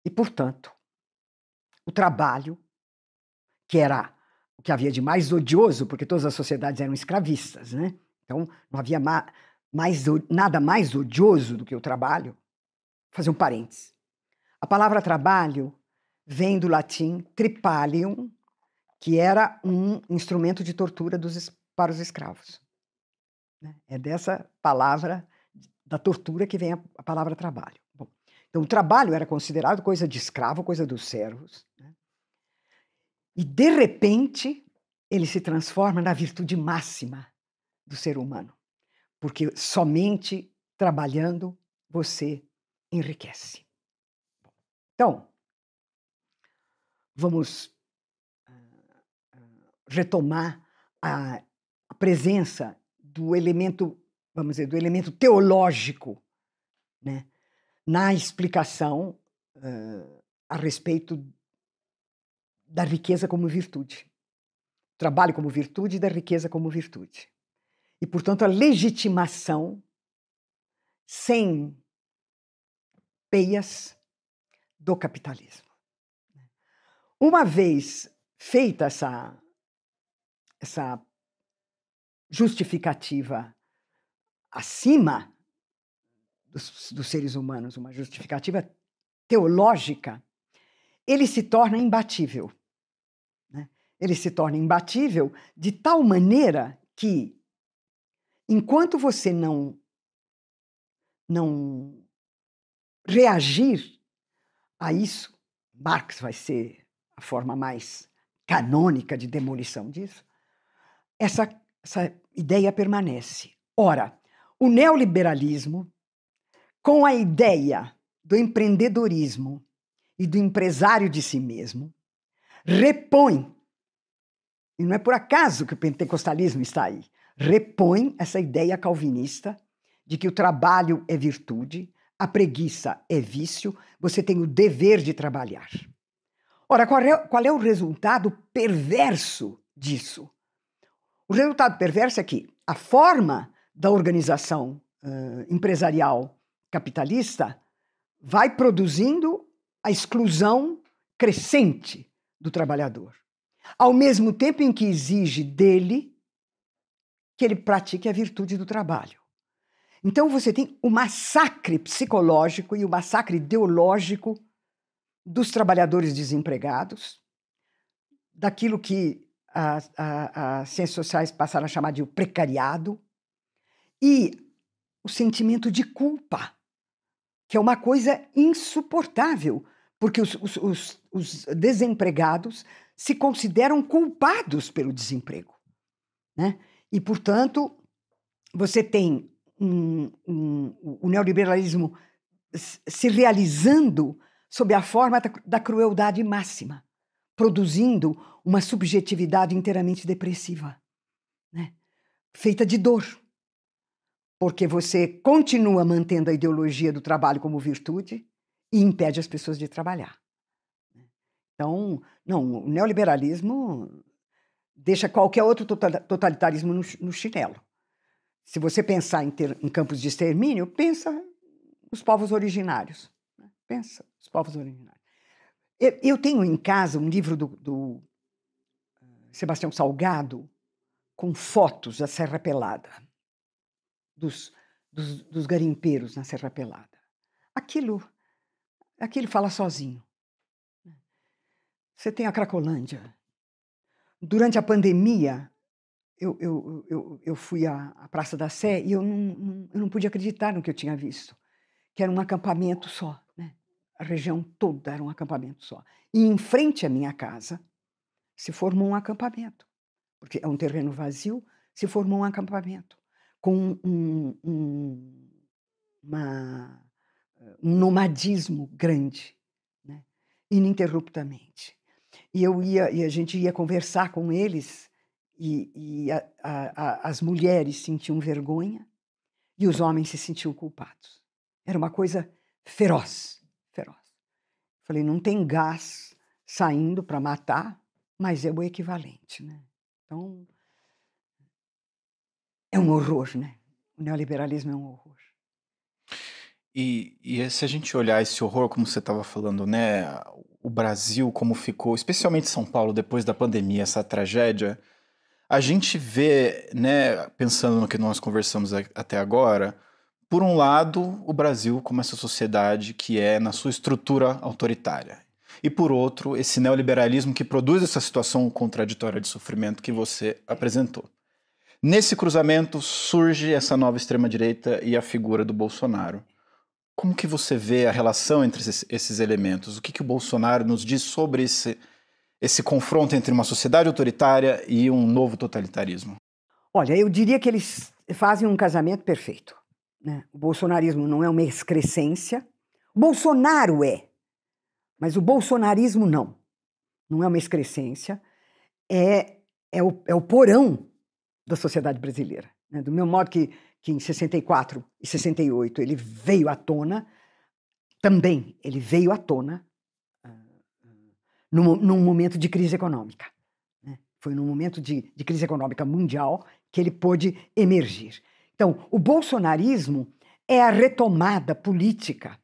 A: E, portanto, o trabalho, que era o que havia de mais odioso, porque todas as sociedades eram escravistas, né? Então, não havia ma mais, nada mais odioso do que o trabalho. Vou fazer um parênteses. A palavra trabalho vem do latim tripalium, que era um instrumento de tortura dos, para os escravos. Né? É dessa palavra da tortura que vem a, a palavra trabalho. Bom, então, o trabalho era considerado coisa de escravo, coisa dos servos. Né? E, de repente, ele se transforma na virtude máxima do ser humano. Porque somente trabalhando você enriquece. Então, vamos ah, ah, retomar a, a presença do elemento, vamos dizer, do elemento teológico, né, na explicação uh, a respeito da riqueza como virtude, trabalho como virtude e da riqueza como virtude. E, portanto, a legitimação sem peias do capitalismo. Uma vez feita essa, essa justificativa acima dos, dos seres humanos, uma justificativa teológica, ele se torna imbatível. Né? Ele se torna imbatível de tal maneira que, enquanto você não, não reagir a isso, Marx vai ser forma mais canônica de demolição disso, essa, essa ideia permanece. Ora, o neoliberalismo, com a ideia do empreendedorismo e do empresário de si mesmo, repõe, e não é por acaso que o pentecostalismo está aí, repõe essa ideia calvinista de que o trabalho é virtude, a preguiça é vício, você tem o dever de trabalhar. Ora, qual é, qual é o resultado perverso disso? O resultado perverso é que a forma da organização uh, empresarial capitalista vai produzindo a exclusão crescente do trabalhador, ao mesmo tempo em que exige dele que ele pratique a virtude do trabalho. Então você tem o massacre psicológico e o massacre ideológico dos trabalhadores desempregados, daquilo que as, as, as ciências sociais passaram a chamar de o precariado, e o sentimento de culpa, que é uma coisa insuportável, porque os, os, os, os desempregados se consideram culpados pelo desemprego. Né? E, portanto, você tem um, um, o neoliberalismo se realizando sob a forma da crueldade máxima, produzindo uma subjetividade inteiramente depressiva, né? feita de dor. Porque você continua mantendo a ideologia do trabalho como virtude e impede as pessoas de trabalhar. Né? Então, não, o neoliberalismo deixa qualquer outro totalitarismo no, chinelo. Se você pensar em, ter, em campos de extermínio, pensa nos povos originários. Pensa, os povos originários. Eu, eu tenho em casa um livro do, do eh, Sebastião Salgado com fotos da Serra Pelada, dos, dos, dos garimpeiros na Serra Pelada. Aquilo, aquilo fala sozinho. Você tem a Cracolândia. Durante a pandemia, eu, eu, eu, eu fui à, à Praça da Sé e eu não, não, eu não podia acreditar no que eu tinha visto, que era um acampamento só. A região toda era um acampamento só. E em frente à minha casa se formou um acampamento, porque é um terreno vazio, se formou um acampamento com um, um, uma, eh, um nomadismo grande, né? ininterruptamente. E eu ia e a gente ia conversar com eles e, e a, a, a, as mulheres sentiam vergonha e os homens se sentiam culpados. Era uma coisa feroz. Falei, não tem gás saindo para matar, mas é o equivalente, né? Então, é um horror, né? O neoliberalismo é um horror.
B: E, e é, se a gente olhar esse horror, como você estava falando, né? O Brasil, como ficou, especialmente São Paulo, depois da pandemia, essa tragédia, a gente vê, né? Pensando no que nós conversamos até agora, por um lado, o Brasil como essa sociedade que é, na sua estrutura, autoritária. E por outro, esse neoliberalismo que produz essa situação contraditória de sofrimento que você apresentou. Nesse cruzamento surge essa nova extrema-direita e a figura do Bolsonaro. Como que você vê a relação entre esses, esses elementos? O que, que o Bolsonaro nos diz sobre esse, esse confronto entre uma sociedade autoritária e um novo totalitarismo?
A: Olha, eu diria que eles fazem um casamento perfeito. Né? O bolsonarismo não é uma excrescência. O Bolsonaro é, mas o bolsonarismo não. Não é uma excrescência. É, é, o, é o porão da sociedade brasileira. Né? Do mesmo modo que, que em 64 e 68 ele veio à tona, também ele veio à tona ah, num, num momento de crise econômica. Né? Foi num momento de, de crise econômica mundial que ele pôde emergir. Então, o bolsonarismo é a retomada política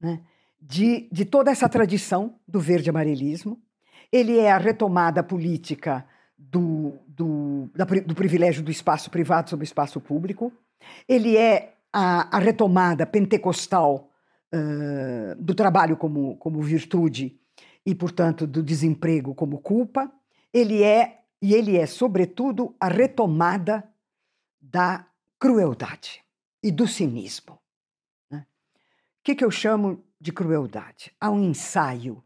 A: né, de, de toda essa tradição do verde-amarelismo, ele é a retomada política do, do, da, do privilégio do espaço privado sobre o espaço público, ele é a, a retomada pentecostal uh, do trabalho como, como virtude e, portanto, do desemprego como culpa, ele é, e ele é, sobretudo, a retomada da crueldade e do cinismo. O né? que, que eu chamo de crueldade? Há um ensaio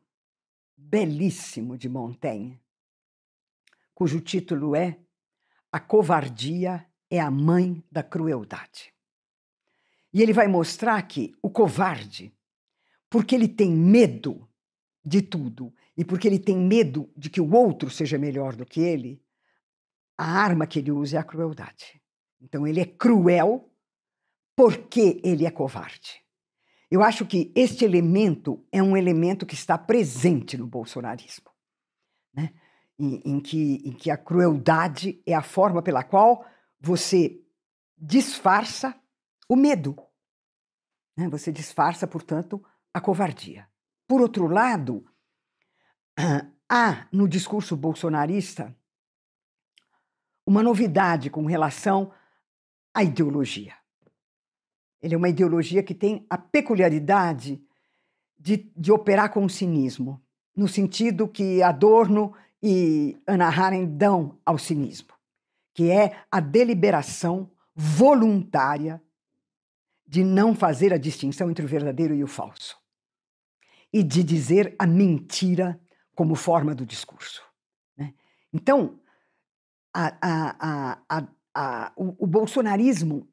A: belíssimo de Montaigne, cujo título é A Covardia é a Mãe da Crueldade. E ele vai mostrar que o covarde, porque ele tem medo de tudo e porque ele tem medo de que o outro seja melhor do que ele, a arma que ele usa é a crueldade. Então ele é cruel porque ele é covarde. Eu acho que este elemento é um elemento que está presente no bolsonarismo, né? em, em, que, em que a crueldade é a forma pela qual você disfarça o medo. Né? Você disfarça, portanto, a covardia. Por outro lado, há no discurso bolsonarista uma novidade com relação a ideologia. Ele é uma ideologia que tem a peculiaridade de, de operar com o cinismo, no sentido que Adorno e Hannah Arendt dão ao cinismo, que é a deliberação voluntária de não fazer a distinção entre o verdadeiro e o falso, e de dizer a mentira como forma do discurso. Né? Então, a, a, a, a, o, o bolsonarismo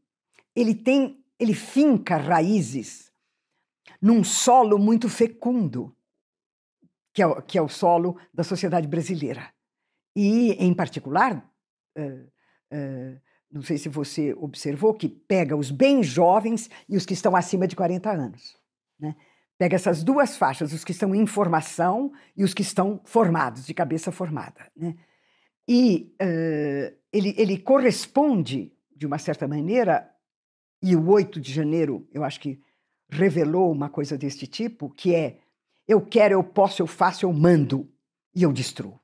A: ele tem, ele finca raízes num solo muito fecundo, que é, que é o solo da sociedade brasileira. E, em particular, uh, uh, não sei se você observou, que pega os bem jovens e os que estão acima de 40 anos. Né? Pega essas duas faixas, os que estão em formação e os que estão formados, de cabeça formada. Né? E uh, ele, ele corresponde, de uma certa maneira, e o 8 de janeiro, eu acho que revelou uma coisa deste tipo, que é eu quero, eu posso, eu faço, eu mando e eu destruo.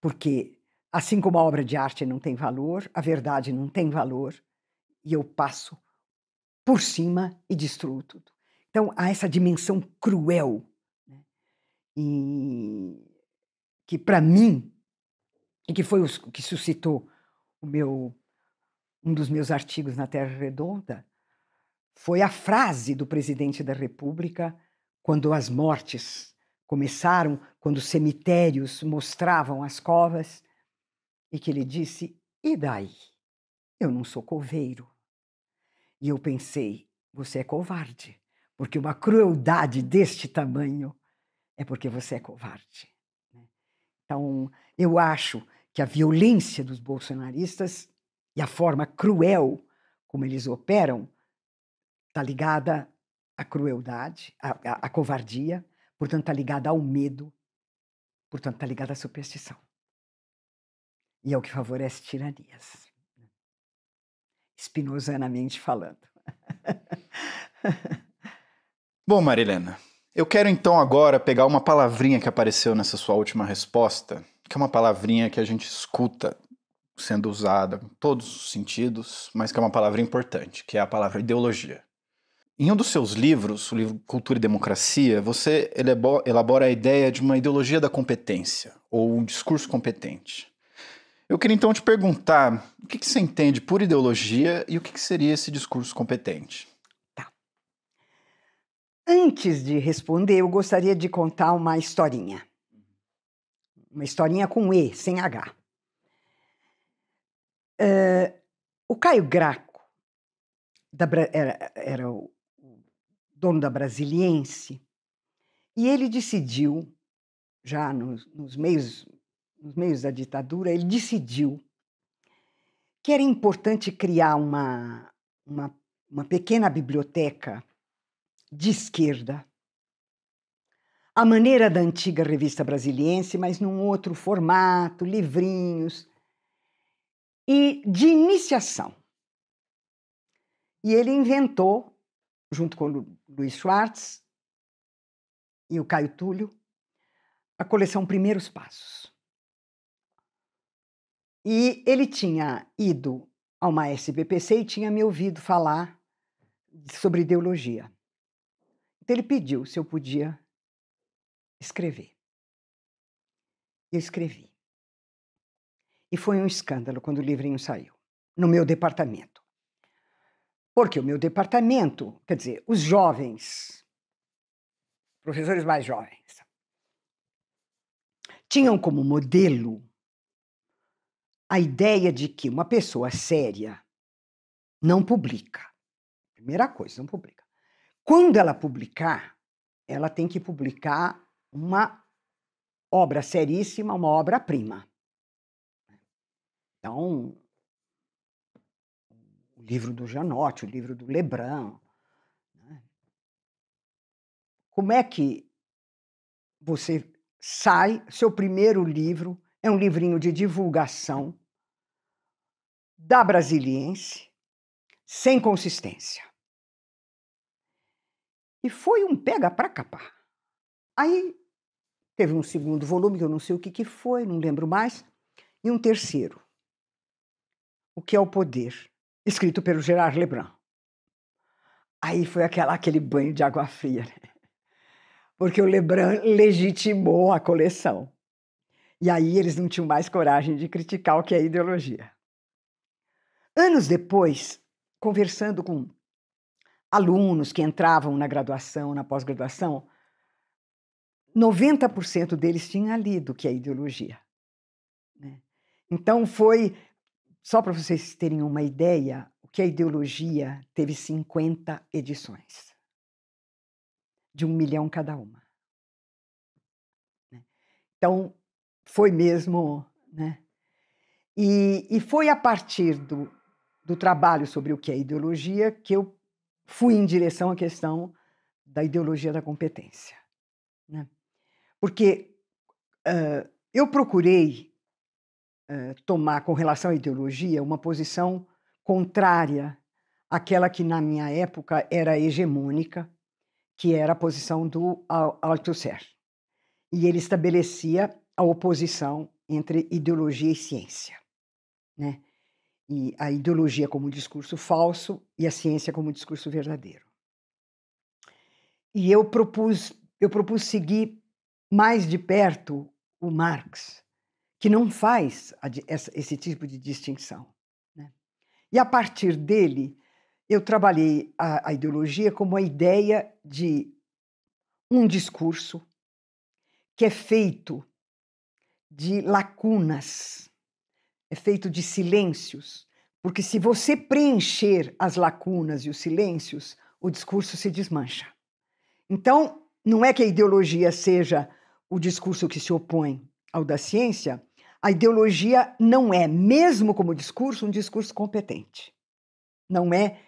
A: Porque assim como a obra de arte não tem valor, a verdade não tem valor, e eu passo por cima e destruo tudo. Então há essa dimensão cruel né? e que para mim e que foi o que suscitou o meu um dos meus artigos na Terra Redonda, foi a frase do presidente da República quando as mortes começaram, quando os cemitérios mostravam as covas, e que ele disse: "E daí? Eu não sou coveiro". E eu pensei: "Você é covarde, porque uma crueldade deste tamanho é porque você é covarde". Né? Então, eu acho que a violência dos bolsonaristas e a forma cruel como eles operam está ligada à crueldade, à, à, à covardia, portanto, está ligada ao medo, portanto, está ligada à superstição. E é o que favorece tiranias, né? espinosanamente falando.
B: Bom, Marilena, eu quero então agora pegar uma palavrinha que apareceu nessa sua última resposta que é uma palavrinha que a gente escuta sendo usada em todos os sentidos, mas que é uma palavra importante, que é a palavra ideologia. Em um dos seus livros, o livro Cultura e Democracia, você elabora a ideia de uma ideologia da competência, ou um discurso competente. Eu queria então te perguntar o que, que você entende por ideologia e o que, que seria esse discurso competente. Tá. Antes de responder,
A: eu gostaria de contar uma historinha uma historinha com E, sem H. Uh, o Caio Graco da, era, era o dono da Brasiliense e ele decidiu, já nos, nos, meios, nos meios da ditadura, ele decidiu que era importante criar uma, uma, uma pequena biblioteca de esquerda a maneira da antiga revista brasiliense, mas num outro formato, livrinhos. E de iniciação. E ele inventou, junto com o Luiz Schwartz e o Caio Túlio, a coleção Primeiros Passos. E ele tinha ido a uma SBPC e tinha me ouvido falar sobre ideologia. Então ele pediu se eu podia escrever. Eu escrevi. E foi um escândalo quando o livrinho saiu, no meu departamento. Porque o meu departamento, quer dizer, os jovens, professores mais jovens, tinham como modelo a ideia de que uma pessoa séria não publica. Primeira coisa, não publica. Quando ela publicar, ela tem que publicar uma obra seríssima, uma obra-prima. Então, o livro do Janotti, o livro do Lebrun. Né? Como é que você sai, seu primeiro livro é um livrinho de divulgação da Brasiliense, sem consistência. E foi um pega para capar. Aí Teve um segundo volume, que eu não sei o que, que foi, não lembro mais, e um terceiro, O que é o Poder, escrito pelo Gerard Lebrun. Aí foi aquela, aquele banho de água fria, né? porque o Lebrun legitimou a coleção. E aí eles não tinham mais coragem de criticar o que é ideologia. Anos depois, conversando com alunos que entravam na graduação, na pós-graduação, 90% deles tinha lido o que é ideologia. Né? Então foi, só para vocês terem uma ideia, o que é ideologia teve 50 edições, de um milhão cada uma. Né. Então foi mesmo. Né? E, e foi a partir do, do trabalho sobre o que é ideologia que eu fui em direção à questão da ideologia da competência. Né? Porque uh, eu procurei uh, tomar, com relação à ideologia, uma posição contrária àquela que, na minha época, era hegemônica, que era a posição do Althusser. E ele estabelecia a oposição entre ideologia e ciência. Né? E a ideologia como discurso falso e a ciência como discurso verdadeiro. E eu propus, eu propus seguir mais de perto o Marx, que não faz esse tipo de distinção. Né? E a partir dele, eu trabalhei a, a ideologia como a ideia de um discurso que é feito de lacunas, é feito de silêncios, porque se você preencher as lacunas e os silêncios, o discurso se desmancha. Então, não é que a ideologia seja o discurso que se opõe ao da ciência, a ideologia não é, mesmo como discurso, um discurso competente. Não é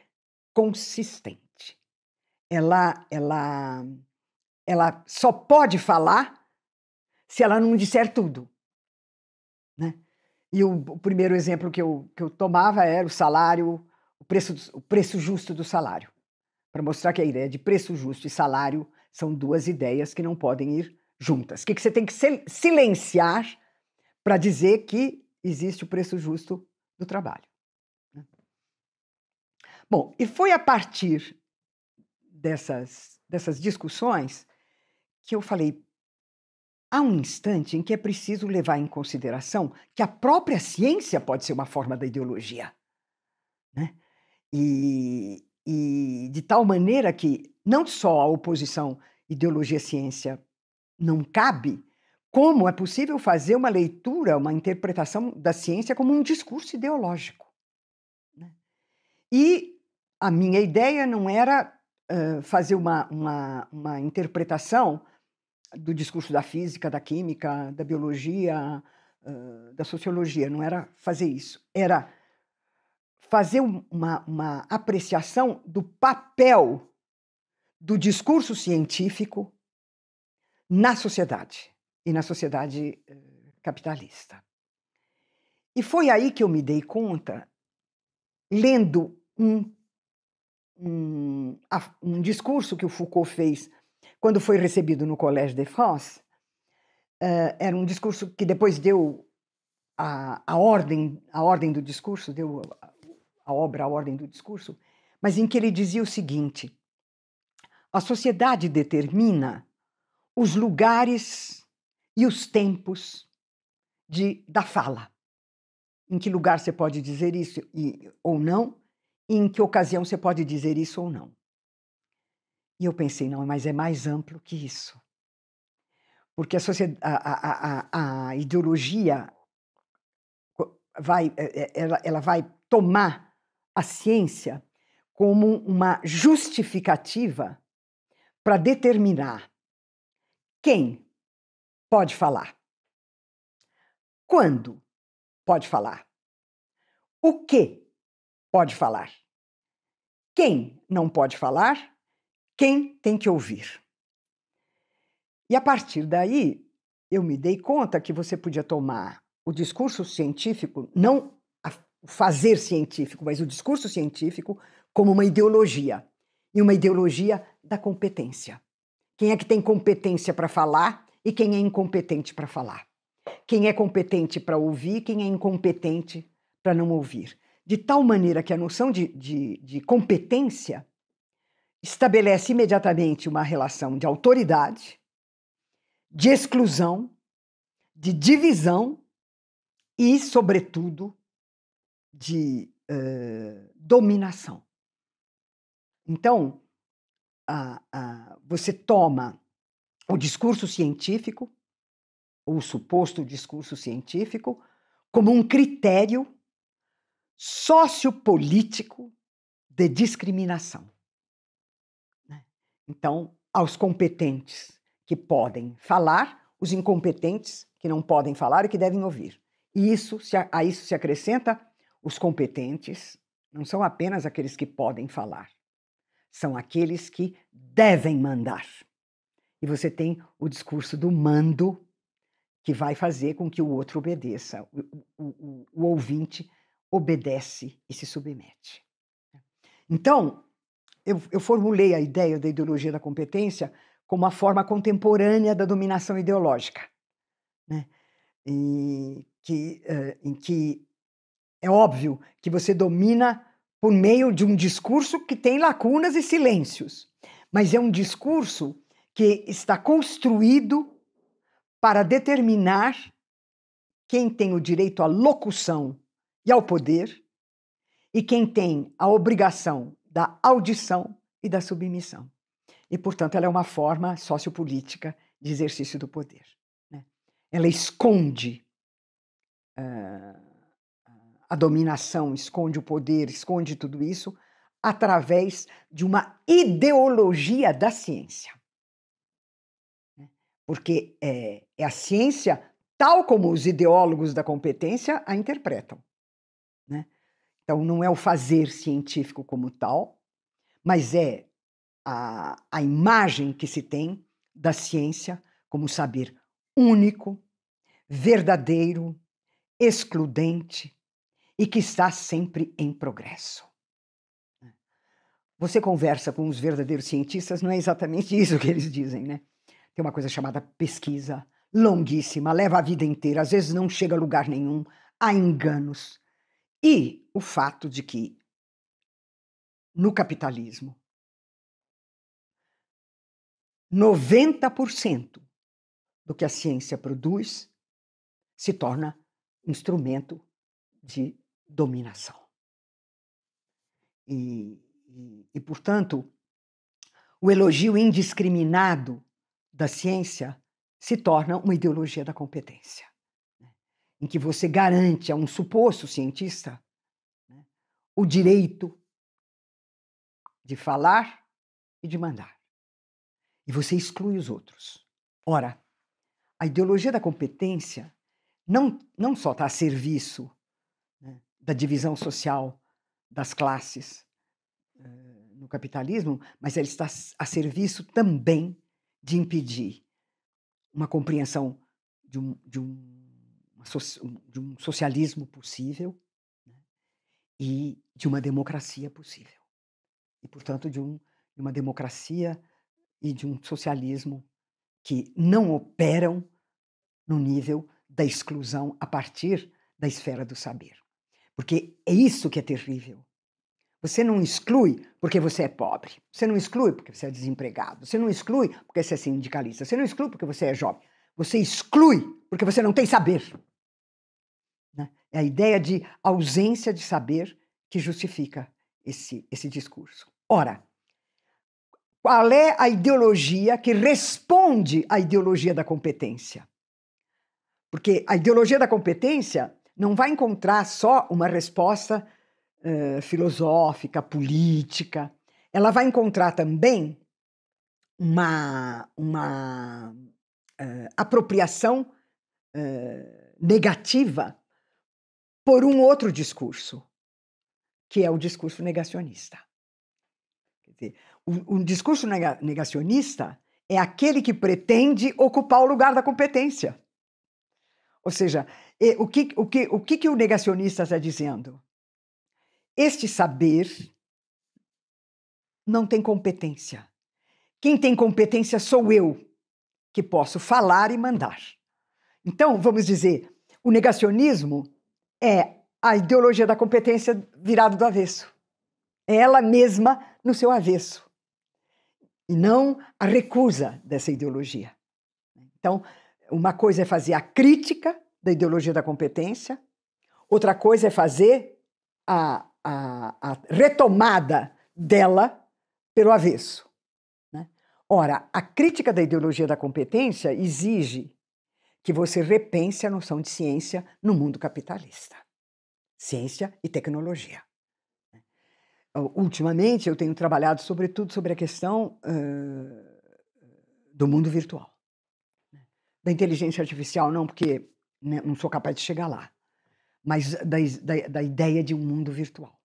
A: consistente. Ela, ela, ela só pode falar se ela não disser tudo. Né? E o, o primeiro exemplo que eu, que eu tomava era o salário, o preço, o preço justo do salário, para mostrar que a ideia de preço justo e salário são duas ideias que não podem ir juntas, que, que você tem que silenciar para dizer que existe o preço justo do trabalho. Né? Bom, e foi a partir dessas, dessas discussões que eu falei: há um instante em que é preciso levar em consideração que a própria ciência pode ser uma forma da ideologia. Né? E, e de tal maneira que não só a oposição ideologia-ciência não cabe, como é possível fazer uma leitura, uma interpretação da ciência como um discurso ideológico? Né? E a minha ideia não era uh, fazer uma, uma, uma, interpretação do discurso da física, da química, da biologia, uh, da sociologia, não era fazer isso. Era fazer uma, uma apreciação do papel do discurso científico na sociedade e na sociedade eh, capitalista. E foi aí que eu me dei conta, lendo um, um, um discurso que o Foucault fez quando foi recebido no Collège de France, uh, eh, era um discurso que depois deu a, a, ordem, a ordem do discurso, deu a, a obra a ordem do discurso, mas em que ele dizia o seguinte: a sociedade determina os lugares e os tempos de, da fala. Em que lugar você pode dizer isso e, ou não, e em que ocasião você pode dizer isso ou não. E eu pensei, não, mas é mais amplo que isso. Porque a, a, a, a ideologia vai, é, é, ela, ela vai tomar a ciência como uma justificativa para determinar quem pode falar? Quando pode falar? O que pode falar? Quem não pode falar? Quem tem que ouvir? E a partir daí, eu me dei conta que você podia tomar o discurso científico, não o fazer científico, mas o discurso científico, como uma ideologia, e uma ideologia da competência. Quem é que tem competência para falar e quem é incompetente para falar. Quem é competente para ouvir, quem é incompetente para não ouvir. De tal maneira que a noção de, de, de competência estabelece imediatamente uma relação de autoridade, de exclusão, de divisão e, sobretudo, de uh, dominação. Então, a, ah, a, ah, você toma o discurso científico, o suposto discurso científico, como um critério sociopolítico de discriminação. Né? Então, aos competentes que podem falar, os incompetentes que não podem falar e que devem ouvir. E isso, a isso se acrescenta os competentes, não são apenas aqueles que podem falar são aqueles que devem mandar. E você tem o discurso do mando, que vai fazer com que o outro obedeça. O, o, o, o ouvinte obedece e se submete. Então, eu, eu formulei a ideia da ideologia da competência como a forma contemporânea da dominação ideológica, né? e que, uh, em que é óbvio que você domina por meio de um discurso que tem lacunas e silêncios, mas é um discurso que está construído para determinar quem tem o direito à locução e ao poder e quem tem a obrigação da audição e da submissão. E, portanto, ela é uma forma sociopolítica de exercício do poder. Né? Ela esconde. Uh a dominação, esconde o poder, esconde tudo isso, através de uma ideologia da ciência. Né? Porque é, é a ciência, tal como os ideólogos da competência a interpretam. Né? Então, não é o fazer científico como tal, mas é a, a imagem que se tem da ciência como saber único, verdadeiro, excludente, e que está sempre em progresso. Você conversa com os verdadeiros cientistas, não é exatamente isso que eles dizem, né? Tem uma coisa chamada pesquisa longuíssima, leva a vida inteira, às vezes não chega a lugar nenhum, há enganos. E o fato de que no capitalismo 90% do que a ciência produz se torna instrumento de dominação. E, e, e, portanto, o elogio indiscriminado da ciência se torna uma ideologia da competência, né? em que você garante a um suposto cientista né? o direito de falar e de mandar. E você exclui os outros. Ora, a ideologia da competência não, não só está a serviço da divisão social das classes eh, no capitalismo, mas ela está a serviço também de impedir uma compreensão de um, de um, de um socialismo possível né? e de uma democracia possível. E, portanto, de, um, de uma democracia e de um socialismo que não operam no nível da exclusão a partir da esfera do saber. Porque é isso que é terrível. Você não exclui porque você é pobre. Você não exclui porque você é desempregado. Você não exclui porque você é sindicalista. Você não exclui porque você é jovem. Você exclui porque você não tem saber. Né? É a ideia de ausência de saber que justifica esse, esse discurso. Ora, qual é a ideologia que responde à ideologia da competência? Porque a ideologia da competência não vai encontrar só uma resposta uh, filosófica, política. Ela vai encontrar também uma, uma uh, apropriação uh, negativa por um outro discurso, que é o discurso negacionista. O, o discurso negacionista é aquele que pretende ocupar o lugar da competência. Ou seja, eh, o que o, que, o, que, que o negacionista está dizendo? Este saber não tem competência. Quem tem competência sou eu, que posso falar e mandar. Então, vamos dizer, o negacionismo é a ideologia da competência virada do avesso. É ela mesma no seu avesso. E não a recusa dessa ideologia. Então, uma coisa é fazer a crítica da ideologia da competência, outra coisa é fazer a, a, a retomada dela pelo avesso. Né? Ora, a crítica da ideologia da competência exige que você repense a noção de ciência no mundo capitalista. Ciência e tecnologia. Ultimamente, eu tenho trabalhado sobretudo sobre a questão uh, do mundo virtual da inteligência artificial, não, porque né, não sou capaz de chegar lá, mas da, da, da ideia de um mundo virtual.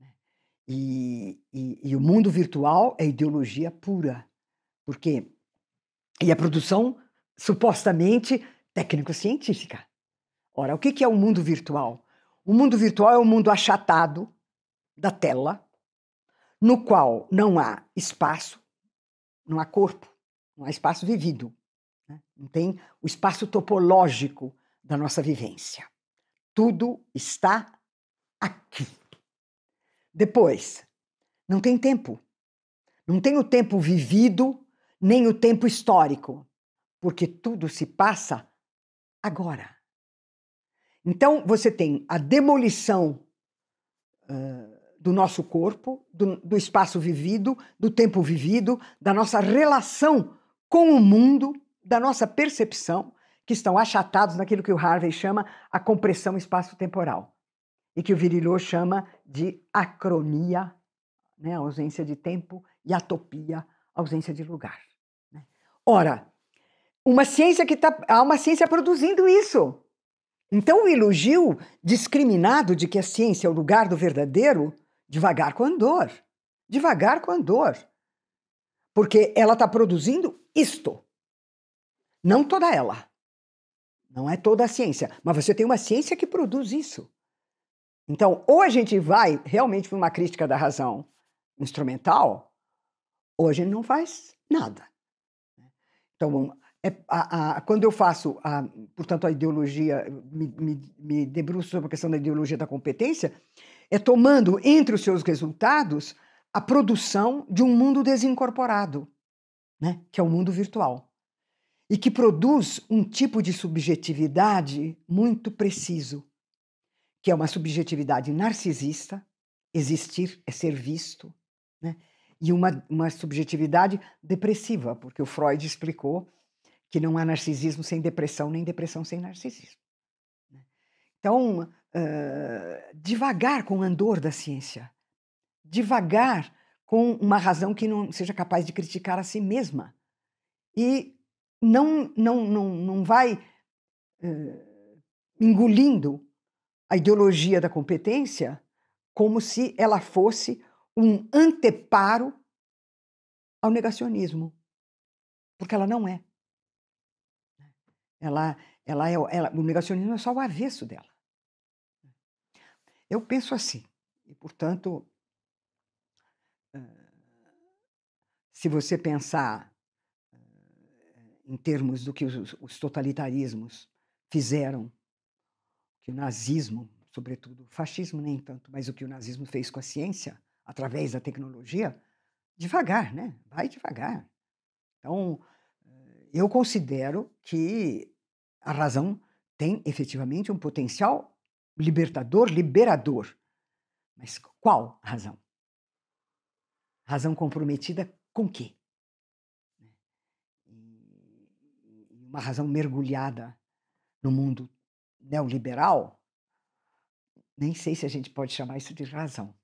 A: Né. E, e, e, o mundo virtual é ideologia pura, porque e a produção supostamente técnico-científica. Ora, o que, que é o um mundo virtual? O mundo virtual é um mundo achatado da tela, no qual não há espaço, não há corpo, não há espaço vivido. Né? Não tem o espaço topológico da nossa vivência. Tudo está aqui. Depois, não tem tempo. Não tem o tempo vivido, nem o tempo histórico, porque tudo se passa agora. Então, você tem a demolição uh, do nosso corpo, do, do espaço vivido, do tempo vivido, da nossa relação com o mundo da nossa percepção que estão achatados naquilo que o Harvey chama a compressão espaço-temporal e que o Virilho chama de acronia, né, ausência de tempo, e atopia, ausência de lugar. Né? Ora, uma ciência que tá, há uma ciência produzindo isso. Então o elogio discriminado de que a ciência é o lugar do verdadeiro, devagar com andor, devagar com andor, porque ela está produzindo isto. Não toda ela. Não é toda a ciência. Mas você tem uma ciência que produz isso. Então, ou a gente vai realmente para uma crítica da razão instrumental, ou a gente não faz nada. Né? Então, é, a, a, quando eu faço, a, portanto, a ideologia, me, me, me debruço sobre a questão da ideologia da competência, é tomando entre os seus resultados a produção de um mundo desincorporado, né? que é o mundo virtual e que produz um tipo de subjetividade muito preciso, que é uma subjetividade narcisista, existir é ser visto, né? e uma, uma subjetividade depressiva, porque o Freud explicou que não há narcisismo sem depressão, nem depressão sem narcisismo. Né. Então, uh, devagar com o andor da ciência, devagar com uma razão que não seja capaz de criticar a si mesma e não, não, não, não vai uh, engolindo a ideologia da competência como se ela fosse um anteparo ao negacionismo, porque ela não é. Ela, ela é, ela, o negacionismo é só o avesso dela. Eu penso assim, e portanto, eh, se você pensar em termos do que os, os totalitarismos fizeram, que o nazismo, sobretudo o fascismo nem tanto, mas o que o nazismo fez com a ciência, através da tecnologia, devagar, né? Vai devagar. Então, eh, eu considero que a razão tem efetivamente um potencial libertador, liberador. Mas qual razão? Razão comprometida com quê? uma razão mergulhada no mundo neoliberal, nem sei se a gente pode chamar isso de razão.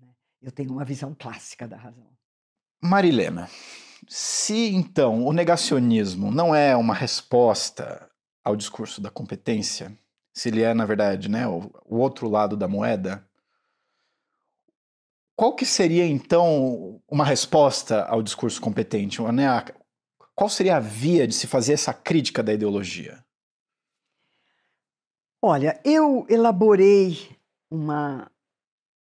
A: Né? Eu tenho uma visão clássica da razão.
B: Marilena, se então o negacionismo não é uma resposta ao discurso da competência, se ele é, na verdade, né, o, o outro lado da moeda, qual que seria então uma resposta ao discurso competente? Né? Qual seria a via de se fazer essa crítica da ideologia?
A: Olha, eu elaborei uma,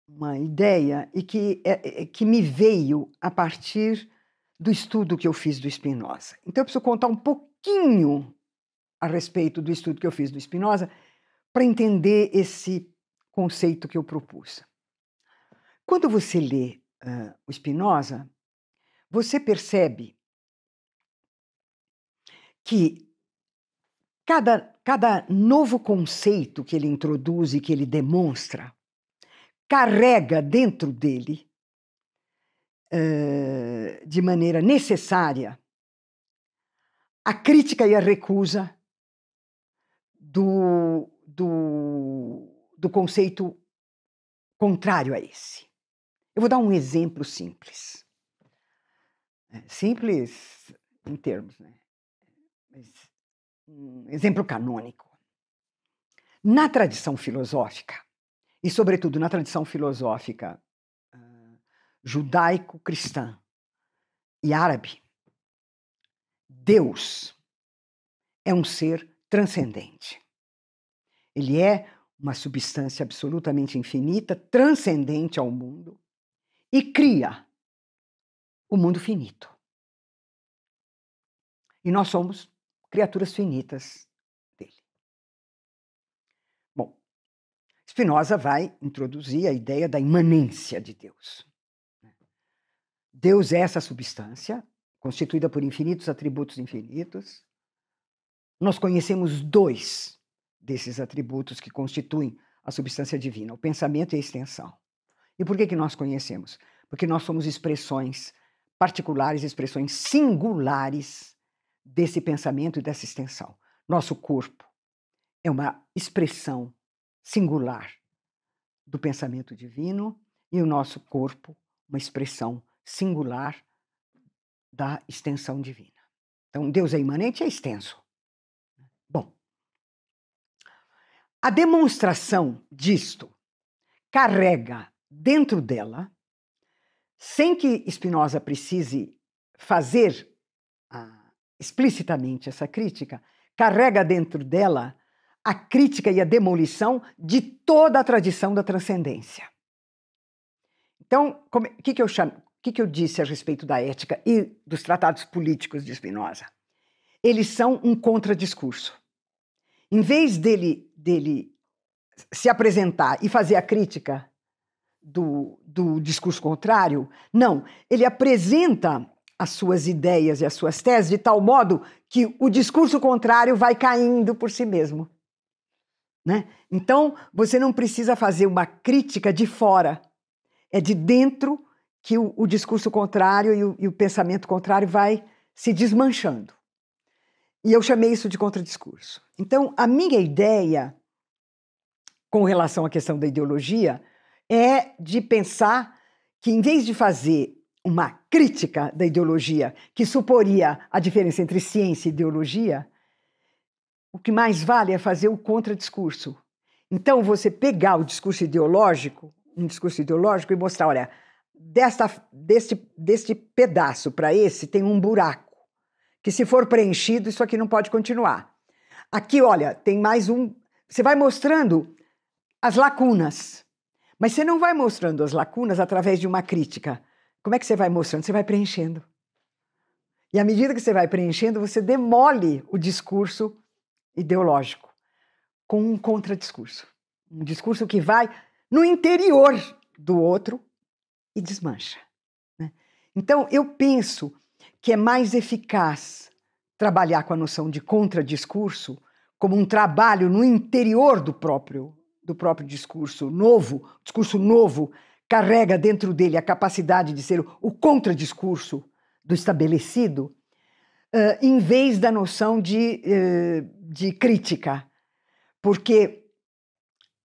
A: uma ideia e que, é, é, que me veio a partir do estudo que eu fiz do Spinoza. Então, eu preciso contar um pouquinho a respeito do estudo que eu fiz do Spinoza para entender esse conceito que eu propus. Quando você lê uh, o Spinoza, você percebe que cada, cada novo conceito que ele introduz e que ele demonstra carrega dentro dele, uh, de maneira necessária, a crítica e a recusa do, do, do conceito contrário a esse. Eu vou dar um exemplo simples. É, simples em termos, né? exemplo canônico. Na tradição filosófica, e sobretudo na tradição filosófica ah, judaico-cristã e árabe, Deus é um ser transcendente. Ele é uma substância absolutamente infinita, transcendente ao mundo e cria o mundo finito. E nós somos criaturas finitas dele. Bom, Spinoza vai introduzir a ideia da imanência de Deus. Né. Deus é essa substância, constituída por infinitos atributos infinitos. Nós conhecemos dois desses atributos que constituem a substância divina, o pensamento e a extensão. E por que, que nós conhecemos? Porque nós somos expressões particulares, expressões singulares desse pensamento e dessa extensão. Nosso corpo é uma expressão singular do pensamento divino e o nosso corpo, uma expressão singular da extensão divina. Então, Deus é imanente e é extenso. Bom, a demonstração disto carrega dentro dela, sem que Spinoza precise fazer a explicitamente essa crítica, carrega dentro dela a crítica e a demolição de toda a tradição da transcendência. Então, o que, que, eu que, que eu disse a respeito da ética e dos tratados políticos de Spinoza? Eles são um contradiscurso. Em vez dele, dele se apresentar e fazer a crítica do, do discurso contrário, não, ele apresenta as suas ideias e as suas teses, de tal modo que o discurso contrário vai caindo por si mesmo. Né? Então, você não precisa fazer uma crítica de fora, é de dentro que o, o discurso contrário e o, e o, pensamento contrário vai se desmanchando. E eu chamei isso de contradiscurso. Então, a minha ideia com relação à questão da ideologia é de pensar que, em vez de fazer uma crítica da ideologia que suporia a diferença entre ciência e ideologia, o que mais vale é fazer o contradiscurso. Então, você pegar o discurso ideológico, um discurso ideológico, e mostrar: olha, desta, deste, deste pedaço para esse tem um buraco, que se for preenchido, isso aqui não pode continuar. Aqui, olha, tem mais um. Você vai mostrando as lacunas, mas você não vai mostrando as lacunas através de uma crítica. Como é que você vai mostrando? Você vai preenchendo. E à medida que você vai preenchendo, você demole o discurso ideológico com um contradiscurso. Um discurso que vai no interior do outro e desmancha. Né? Então, eu penso que é mais eficaz trabalhar com a noção de contradiscurso como um trabalho no interior do próprio do próprio discurso novo, discurso novo carrega dentro dele a capacidade de ser o contradiscurso do estabelecido, uh, em vez da noção de, uh, de crítica. Porque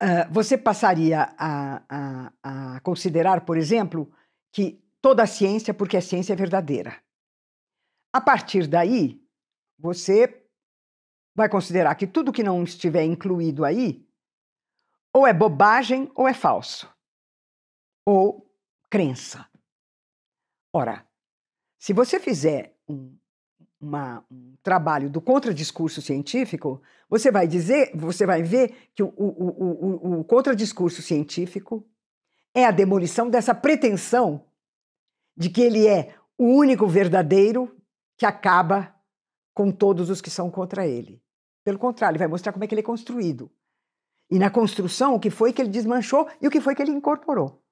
A: uh, você passaria a, a, a considerar, por exemplo, que toda a ciência, é porque a ciência é verdadeira. A partir daí, você vai considerar que tudo que não estiver incluído aí ou é bobagem ou é falso ou crença. Ora, se você fizer um, uma, um trabalho do contradiscurso científico, você vai dizer, você vai ver que o, o, o, o contradiscurso científico é a demolição dessa pretensão de que ele é o único verdadeiro que acaba com todos os que são contra ele. Pelo contrário, ele vai mostrar como é que ele é construído. E na construção, o que foi que ele desmanchou e o que foi que ele incorporou.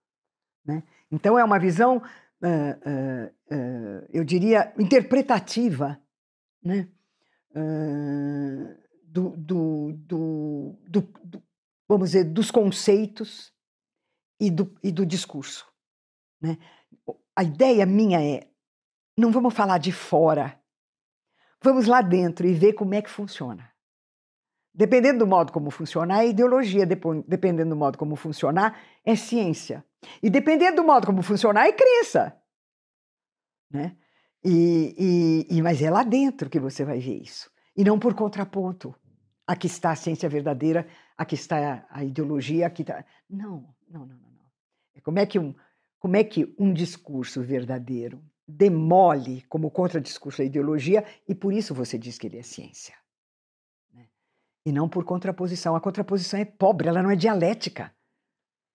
A: Né? Então, é uma visão, uh, uh, uh, eu diria, interpretativa né? do, do, do, do, vamos dizer, dos conceitos e do, e do discurso. Né? A ideia minha é: não vamos falar de fora, vamos lá dentro e ver como é que funciona. Dependendo do modo como funcionar, é ideologia. Dependendo do modo como funcionar, é ciência. E dependendo do modo como funcionar, é crença. Né? E, e, e, mas é lá dentro que você vai ver isso. E não por contraponto. Aqui está a ciência verdadeira, aqui está a, a ideologia, aqui está. Não, não, não, não. É como, é que um, como é que um discurso verdadeiro demole como contradiscurso a ideologia e por isso você diz que ele é ciência? e não por contraposição. A contraposição é pobre, ela não é dialética.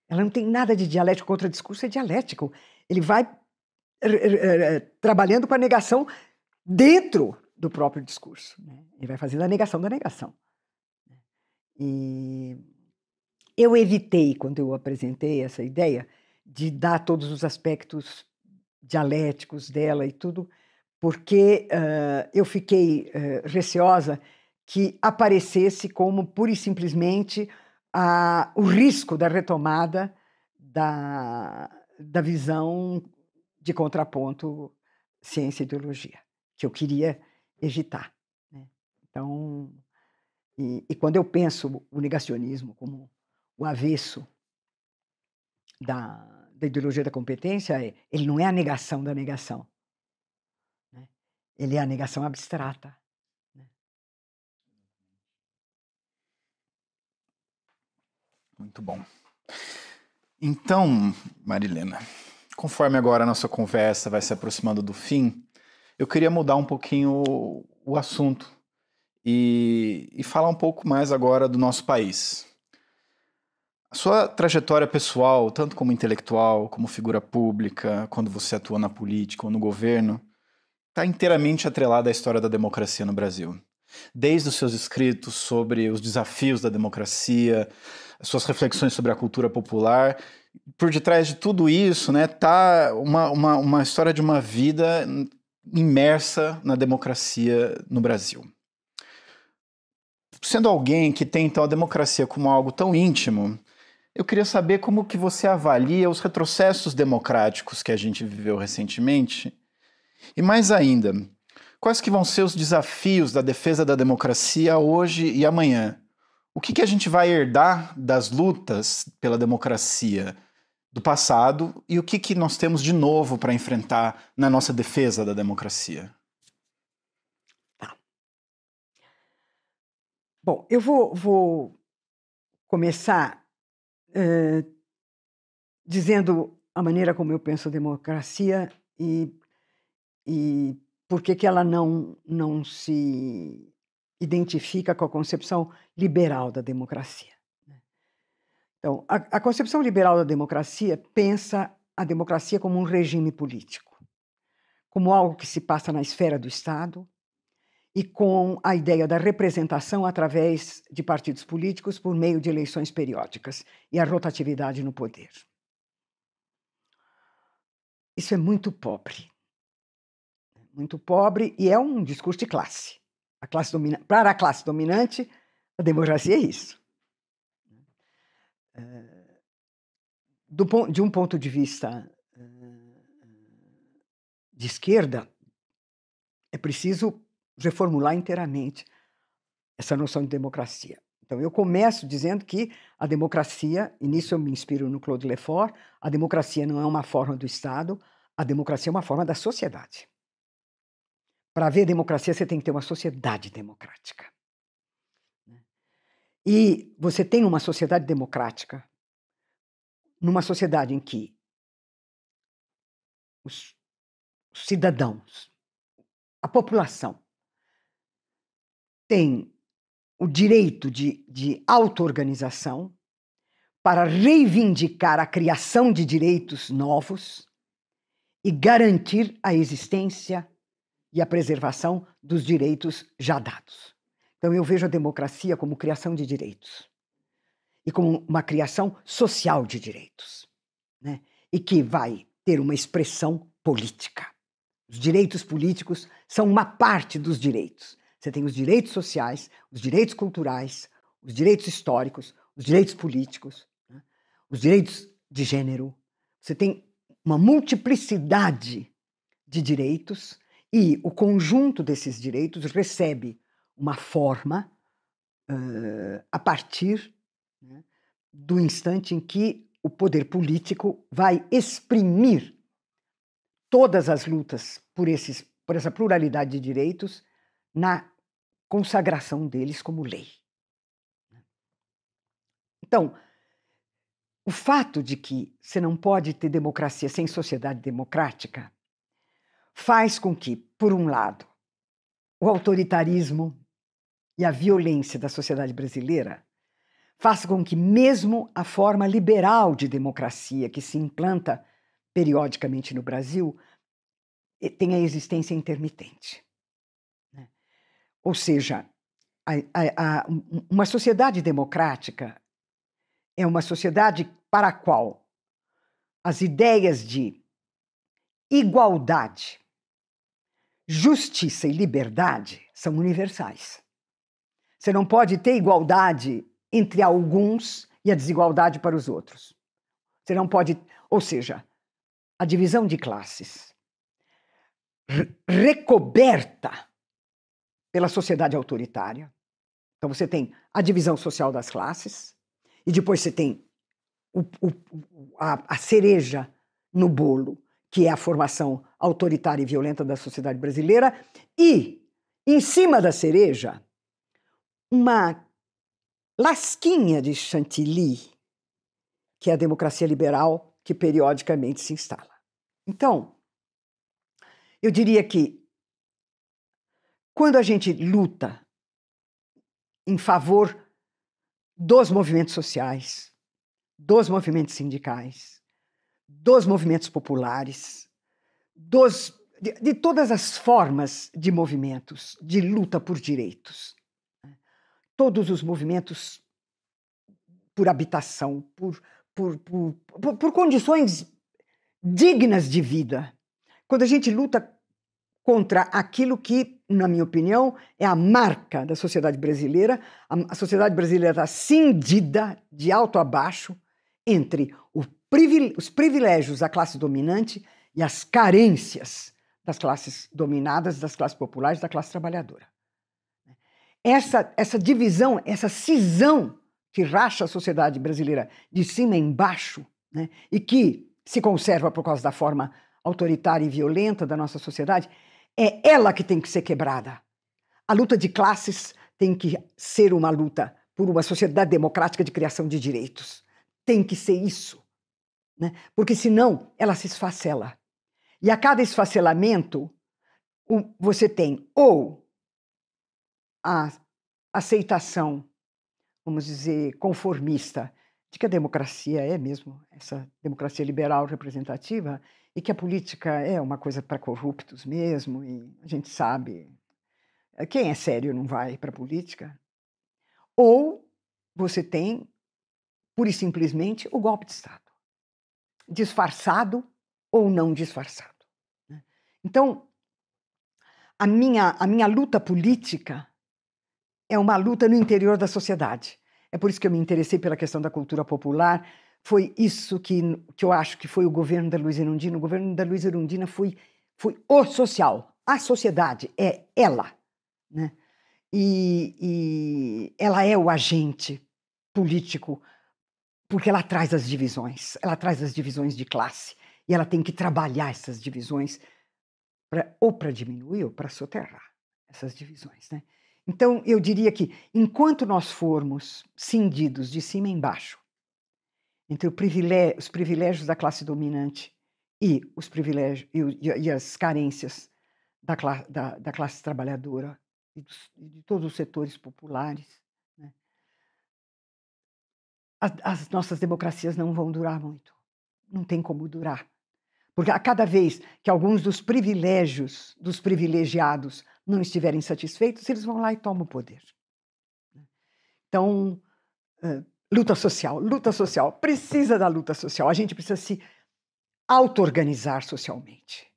A: Ela não tem nada de dialético. O contradiscurso é dialético. Ele vai er, er, er, trabalhando com a negação dentro do próprio discurso. Né? Ele vai fazendo a negação da negação. Né? E eu evitei, quando eu apresentei essa ideia, de dar todos os aspectos dialéticos dela e tudo, porque uh, eu fiquei uh, receosa que aparecesse como pura e simplesmente a, o risco da retomada da, da visão de contraponto ciência e ideologia, que eu queria evitar. Né? Então, e, e, quando eu penso o negacionismo como o avesso da, da ideologia da competência, é, ele não é a negação da negação. Né? Ele é a negação abstrata.
B: Muito bom. Então, Marilena, conforme agora a nossa conversa vai se aproximando do fim, eu queria mudar um pouquinho o assunto e, e falar um pouco mais agora do nosso país. A sua trajetória pessoal, tanto como intelectual, como figura pública, quando você atua na política ou no governo, está inteiramente atrelada à história da democracia no Brasil. Desde os seus escritos sobre os desafios da democracia, suas reflexões sobre a cultura popular. Por detrás de tudo isso, né, tá uma, uma, uma história de uma vida imersa na democracia no Brasil. Sendo alguém que tem então a democracia como algo tão íntimo, eu queria saber como que você avalia os retrocessos democráticos que a gente viveu recentemente. E mais ainda, quais que vão ser os desafios da defesa da democracia hoje e amanhã? o que, que a gente vai herdar das lutas pela democracia do passado e o que, que nós temos de novo para enfrentar na nossa defesa da democracia? Tá.
A: Bom, eu vou, vou começar dizendo a maneira como eu penso a democracia e, e por que, que ela não, não se identifica com a concepção liberal da democracia. Né. Então, a, a concepção liberal da democracia pensa a democracia como um regime político, como algo que se passa na esfera do Estado e com a ideia da representação através de partidos políticos por meio de eleições periódicas e a rotatividade no poder. Isso é muito pobre. Né, muito pobre e é um discurso de classe. A classe Para a classe dominante, a democracia é isso. Eh, do, de um ponto de vista eh, de esquerda, é preciso reformular inteiramente essa noção de democracia. Então, eu começo dizendo que a democracia, e nisso eu me inspiro no Claude Lefort, a democracia não é uma forma do Estado, a democracia é uma forma da sociedade. Para haver democracia, você tem que ter uma sociedade democrática. Né? E você tem uma sociedade democrática, numa sociedade em que os cidadãos, a população, tem o direito de, de auto-organização para reivindicar a criação de direitos novos e garantir a existência e a preservação dos direitos já dados. Então eu vejo a democracia como criação de direitos e como uma criação social de direitos, né? E que vai ter uma expressão política. Os direitos políticos são uma parte dos direitos. Você tem os direitos sociais, os direitos culturais, os direitos históricos, os direitos políticos, né? os direitos de gênero. Você tem uma multiplicidade de direitos e o conjunto desses direitos recebe uma forma uh, a partir né, do instante em que o poder político vai exprimir todas as lutas por, esses, por essa pluralidade de direitos na consagração deles como lei. Né. Então, o fato de que você não pode ter democracia sem sociedade democrática faz com que, por um lado, o autoritarismo e a violência da sociedade brasileira façam com que, mesmo a forma liberal de democracia que se implanta periodicamente no Brasil, tenha existência intermitente. Né? Ou seja, a, a, a, uma sociedade democrática é uma sociedade para a qual as ideias de igualdade, Justiça e liberdade são universais. Você não pode ter igualdade entre alguns e a desigualdade para os outros. Você não pode, ou seja, a divisão de classes recoberta pela sociedade autoritária. Então você tem a divisão social das classes e depois você tem o, o, a, a cereja no bolo, que é a formação autoritária e violenta da sociedade brasileira, e, em cima da cereja, uma lasquinha de chantilly, que é a democracia liberal que periodicamente se instala. Então, eu diria que quando a gente luta em favor dos movimentos sociais, dos movimentos sindicais, dos movimentos populares, dos, de, de todas as formas de movimentos de luta por direitos. Né? Todos os movimentos por habitação, por, por, por, por, por condições dignas de vida. Quando a gente luta contra aquilo que, na minha opinião, é a marca da sociedade brasileira. A sociedade brasileira está cindida de alto a baixo entre o privil os privilégios da classe dominante e as carências das classes dominadas, das classes populares, da classe trabalhadora. Essa, essa divisão, essa cisão que racha a sociedade brasileira de cima e embaixo, né, e que se conserva por causa da forma autoritária e violenta da nossa sociedade, é ela que tem que ser quebrada. A luta de classes tem que ser uma luta por uma sociedade democrática de criação de direitos. Tem que ser isso né? porque senão ela se esfacela. E a cada esfacelamento, você tem ou a aceitação, vamos dizer, conformista, de que a democracia é mesmo essa democracia liberal representativa e que a política é uma coisa para corruptos mesmo, e a gente sabe. Eh, quem é sério não vai para a política. Ou você tem, pura e simplesmente, o golpe de Estado disfarçado ou não disfarçado. Né? Então, a minha, a minha luta política é uma luta no interior da sociedade. É por isso que eu me interessei pela questão da cultura popular. Foi isso que, que eu acho que foi o governo da Luiz Erundina. O governo da Luiz Erundina foi, foi o social. A sociedade é ela. Né? E, e ela é o agente político porque ela traz as divisões, ela traz as divisões de classe e ela tem que trabalhar essas divisões pra, ou para diminuir ou para soterrar essas divisões, né? Então eu diria que enquanto nós formos cindidos de cima e embaixo entre privilégio, os privilégios da classe dominante e os privilégios e, e as carências da, da, da classe trabalhadora e, dos, e de todos os setores populares as, as nossas democracias não vão durar muito. Não tem como durar. Porque a cada vez que alguns dos privilégios dos privilegiados não estiverem satisfeitos, eles vão lá e tomam o poder. Né? Então, luta social, luta social, precisa da luta social. A gente precisa se auto-organizar socialmente.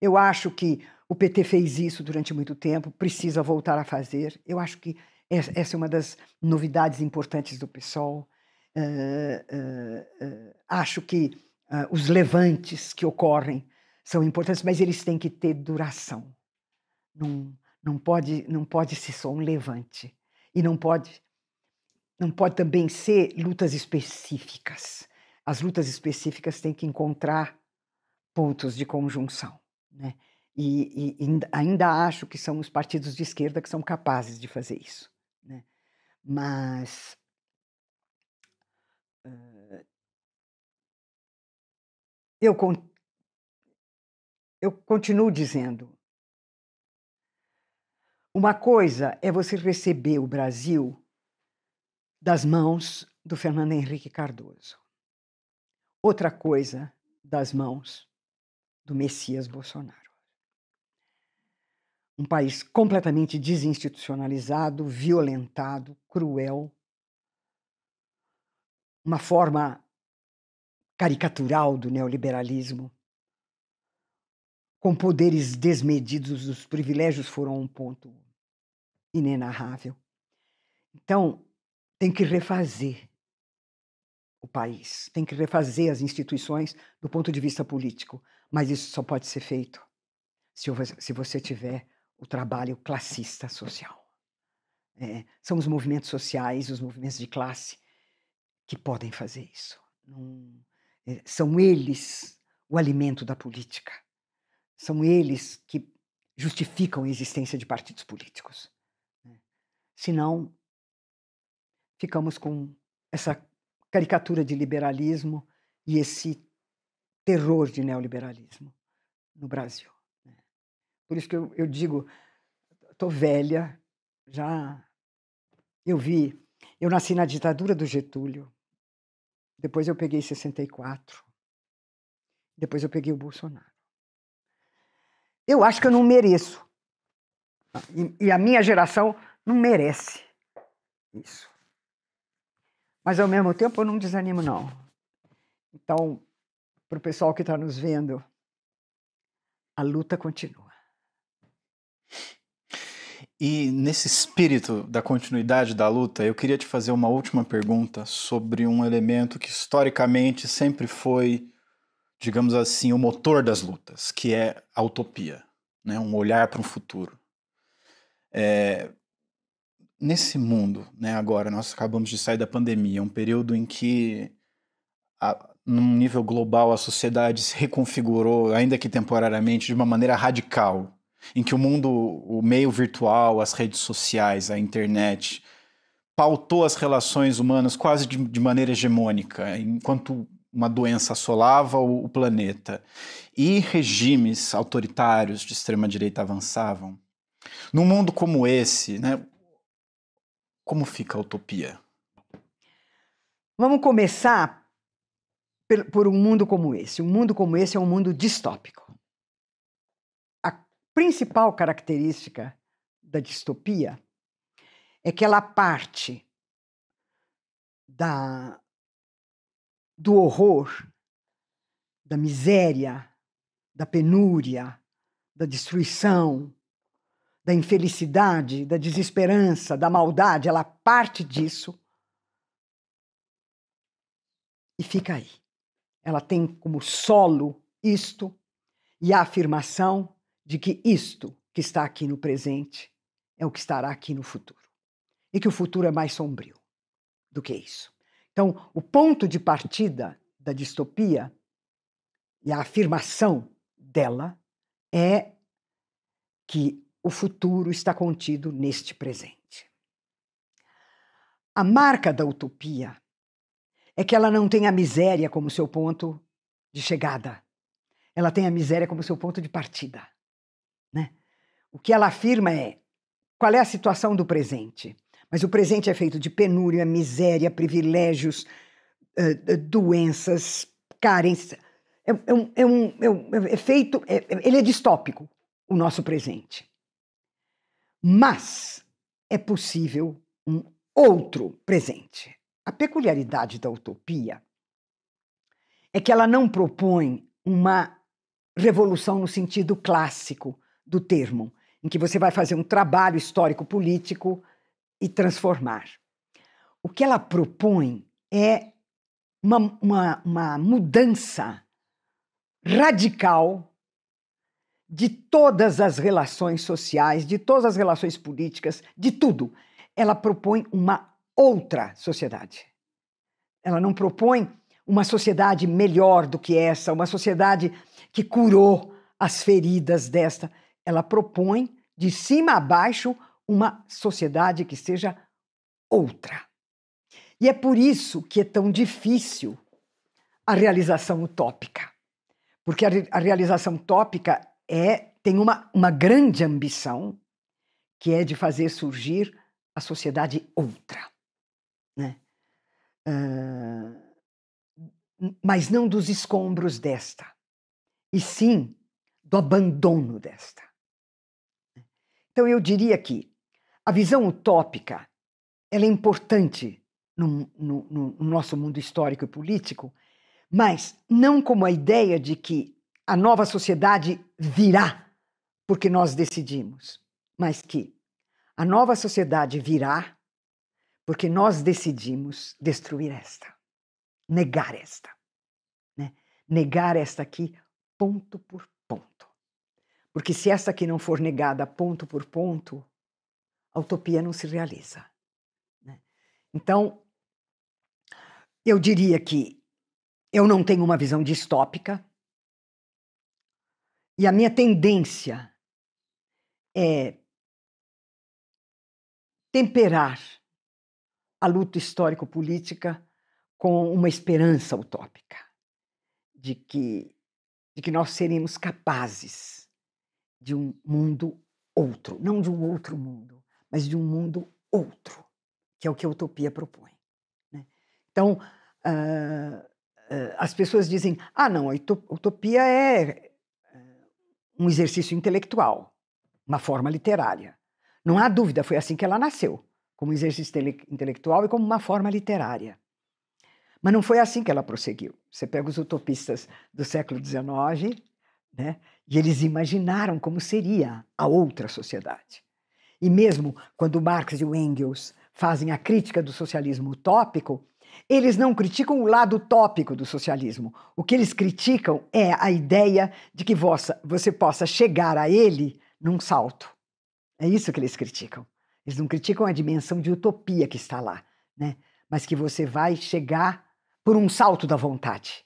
A: Eu acho que o PT fez isso durante muito tempo, precisa voltar a fazer. Eu acho que essa é uma das novidades importantes do PSOL. Ah, ah, ah, acho que os levantes que ocorrem são importantes, mas eles têm que ter duração. Não, não pode não pode ser só um levante e não pode não pode também ser lutas específicas. As lutas específicas têm que encontrar pontos de conjunção, né? E, e ainda acho que são os partidos de esquerda que são capazes de fazer isso, né? Mas eh, eu, eu continuo dizendo. Uma coisa é você receber o Brasil das mãos do Fernando Henrique Cardoso. Outra coisa das mãos do Messias Bolsonaro. Um país completamente desinstitucionalizado, violentado, cruel, uma forma caricatural do neoliberalismo, com poderes desmedidos, os privilégios foram um ponto inenarrável. Então, tem que refazer o país, tem que refazer as instituições do ponto de vista político, mas isso só pode ser feito se, você tiver o trabalho classista social. É, são os movimentos sociais, os movimentos de classe que podem fazer isso. Eh, são eles o alimento da política. São eles que justificam a existência de partidos políticos. Né. Senão, ficamos com essa caricatura de liberalismo e esse terror de neoliberalismo no Brasil. Né. Por isso que eu, eu digo, estou velha, já eu vi, eu nasci na ditadura do Getúlio, depois eu peguei 64. Depois eu peguei o Bolsonaro. Eu acho que eu não mereço. Ah, e, e a minha geração não merece isso. Mas ao mesmo tempo eu não desanimo, não. Então, para o pessoal que está nos vendo, a luta continua.
B: E nesse espírito da continuidade da luta, eu queria te fazer uma última pergunta sobre um elemento que historicamente sempre foi, digamos assim, o motor das lutas, que é a utopia, né? um olhar para um futuro. É, nesse mundo, né, agora, nós acabamos de sair da pandemia, um período em que, a, num nível global, a sociedade se reconfigurou, ainda que temporariamente, de uma maneira radical em que o mundo, o meio virtual, as redes sociais, a internet, pautou as relações humanas quase de, de maneira hegemônica, enquanto uma doença assolava o, o planeta e regimes autoritários de extrema-direita avançavam. Num mundo como esse, né, como fica a utopia?
A: Vamos começar por um mundo como esse. Um mundo como esse é um mundo distópico principal característica da distopia é que ela parte da, do horror, da miséria, da penúria, da destruição, da infelicidade, da desesperança, da maldade, ela parte disso e fica aí. Ela tem como solo isto e a afirmação de que isto que está aqui no presente é o que estará aqui no futuro. E que o futuro é mais sombrio do que isso. Então, o ponto de partida da distopia e a afirmação dela é que o futuro está contido neste presente. A marca da utopia é que ela não tem a miséria como seu ponto de chegada. Ela tem a miséria como seu ponto de partida. Né? O que ela afirma é qual é a situação do presente. Mas o presente é feito de penúria, miséria, privilégios, doenças, carência. É, é, um, é, um, é, um, é, é feito. É, é, ele é distópico, o nosso presente. Mas é possível um outro presente. A peculiaridade da utopia é que ela não propõe uma revolução no sentido clássico do termo, em que você vai fazer um trabalho histórico-político e transformar. O que ela propõe é uma, uma, uma mudança radical de todas as relações sociais, de todas as relações políticas, de tudo. Ela propõe uma outra sociedade. Ela não propõe uma sociedade melhor do que essa, uma sociedade que curou as feridas desta. Ela propõe, de cima a baixo, uma sociedade que seja outra. E é por isso que é tão difícil a realização utópica. Porque a, a realização utópica é, tem uma, uma grande ambição, que é de fazer surgir a sociedade outra. Né? Uh, mas não dos escombros desta, e sim do abandono desta. Então eu diria que a visão utópica ela é importante no, no, no nosso mundo histórico e político, mas não como a ideia de que a nova sociedade virá porque nós decidimos, mas que a nova sociedade virá porque nós decidimos destruir esta, negar esta, né? negar esta aqui ponto por ponto. Porque se essa aqui não for negada ponto por ponto, a utopia não se realiza. Né? Então, eu diria que eu não tenho uma visão distópica e a minha tendência é temperar a luta histórico-política com uma esperança utópica de que, de que nós seremos capazes de um mundo outro, não de um outro mundo, mas de um mundo outro, que é o que a utopia propõe. Né? Então, uh, uh, as pessoas dizem: ah, não, a utopia é eh, um exercício intelectual, uma forma literária. Não há dúvida, foi assim que ela nasceu, como exercício intelectual e como uma forma literária. Mas não foi assim que ela prosseguiu. Você pega os utopistas do século XIX, né? E eles imaginaram como seria a outra sociedade. E mesmo quando Marx e Engels fazem a crítica do socialismo utópico, eles não criticam o lado utópico do socialismo. O que eles criticam é a ideia de que você possa chegar a ele num salto. É isso que eles criticam. Eles não criticam a dimensão de utopia que está lá, né? mas que você vai chegar por um salto da vontade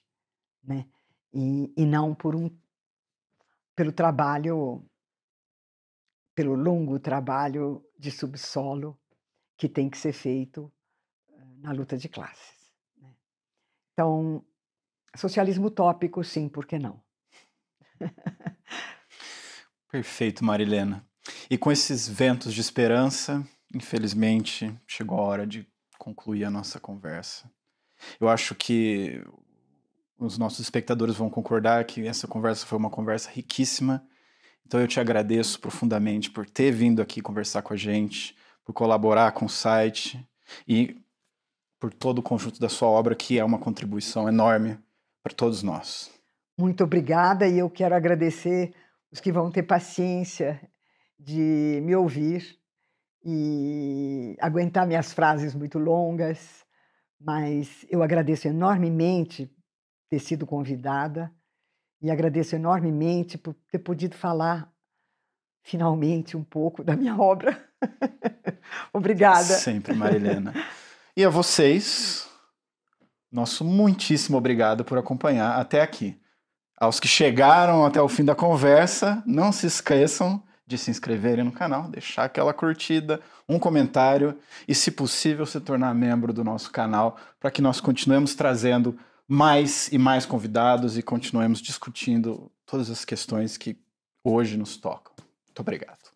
A: né? e, e não por um, pelo trabalho, pelo longo trabalho de subsolo que tem que ser feito eh, na luta de classes. Né? Então, socialismo utópico, sim, por que não?
B: Perfeito, Marilena. E com esses ventos de esperança, infelizmente, chegou a hora de concluir a nossa conversa. Eu acho que os nossos espectadores vão concordar que essa conversa foi uma conversa riquíssima. Então eu te agradeço profundamente por ter vindo aqui conversar com a gente, por colaborar com o site e por todo o conjunto da sua obra, que é uma contribuição enorme para todos nós.
A: Muito obrigada e eu quero agradecer os que vão ter paciência de me ouvir e aguentar minhas frases muito longas, mas eu agradeço enormemente ter sido convidada e agradeço enormemente por ter podido falar finalmente um pouco da minha obra.
B: Obrigada. Sempre, Marilena. E a vocês, nosso muitíssimo obrigado por acompanhar até aqui. Aos que chegaram até o fim da conversa, não se esqueçam de se inscreverem no canal, deixar aquela curtida, um comentário e, se possível, se tornar membro do nosso canal para que nós continuemos trazendo mais e mais convidados e continuemos discutindo todas as questões que hoje nos tocam. Muito obrigado.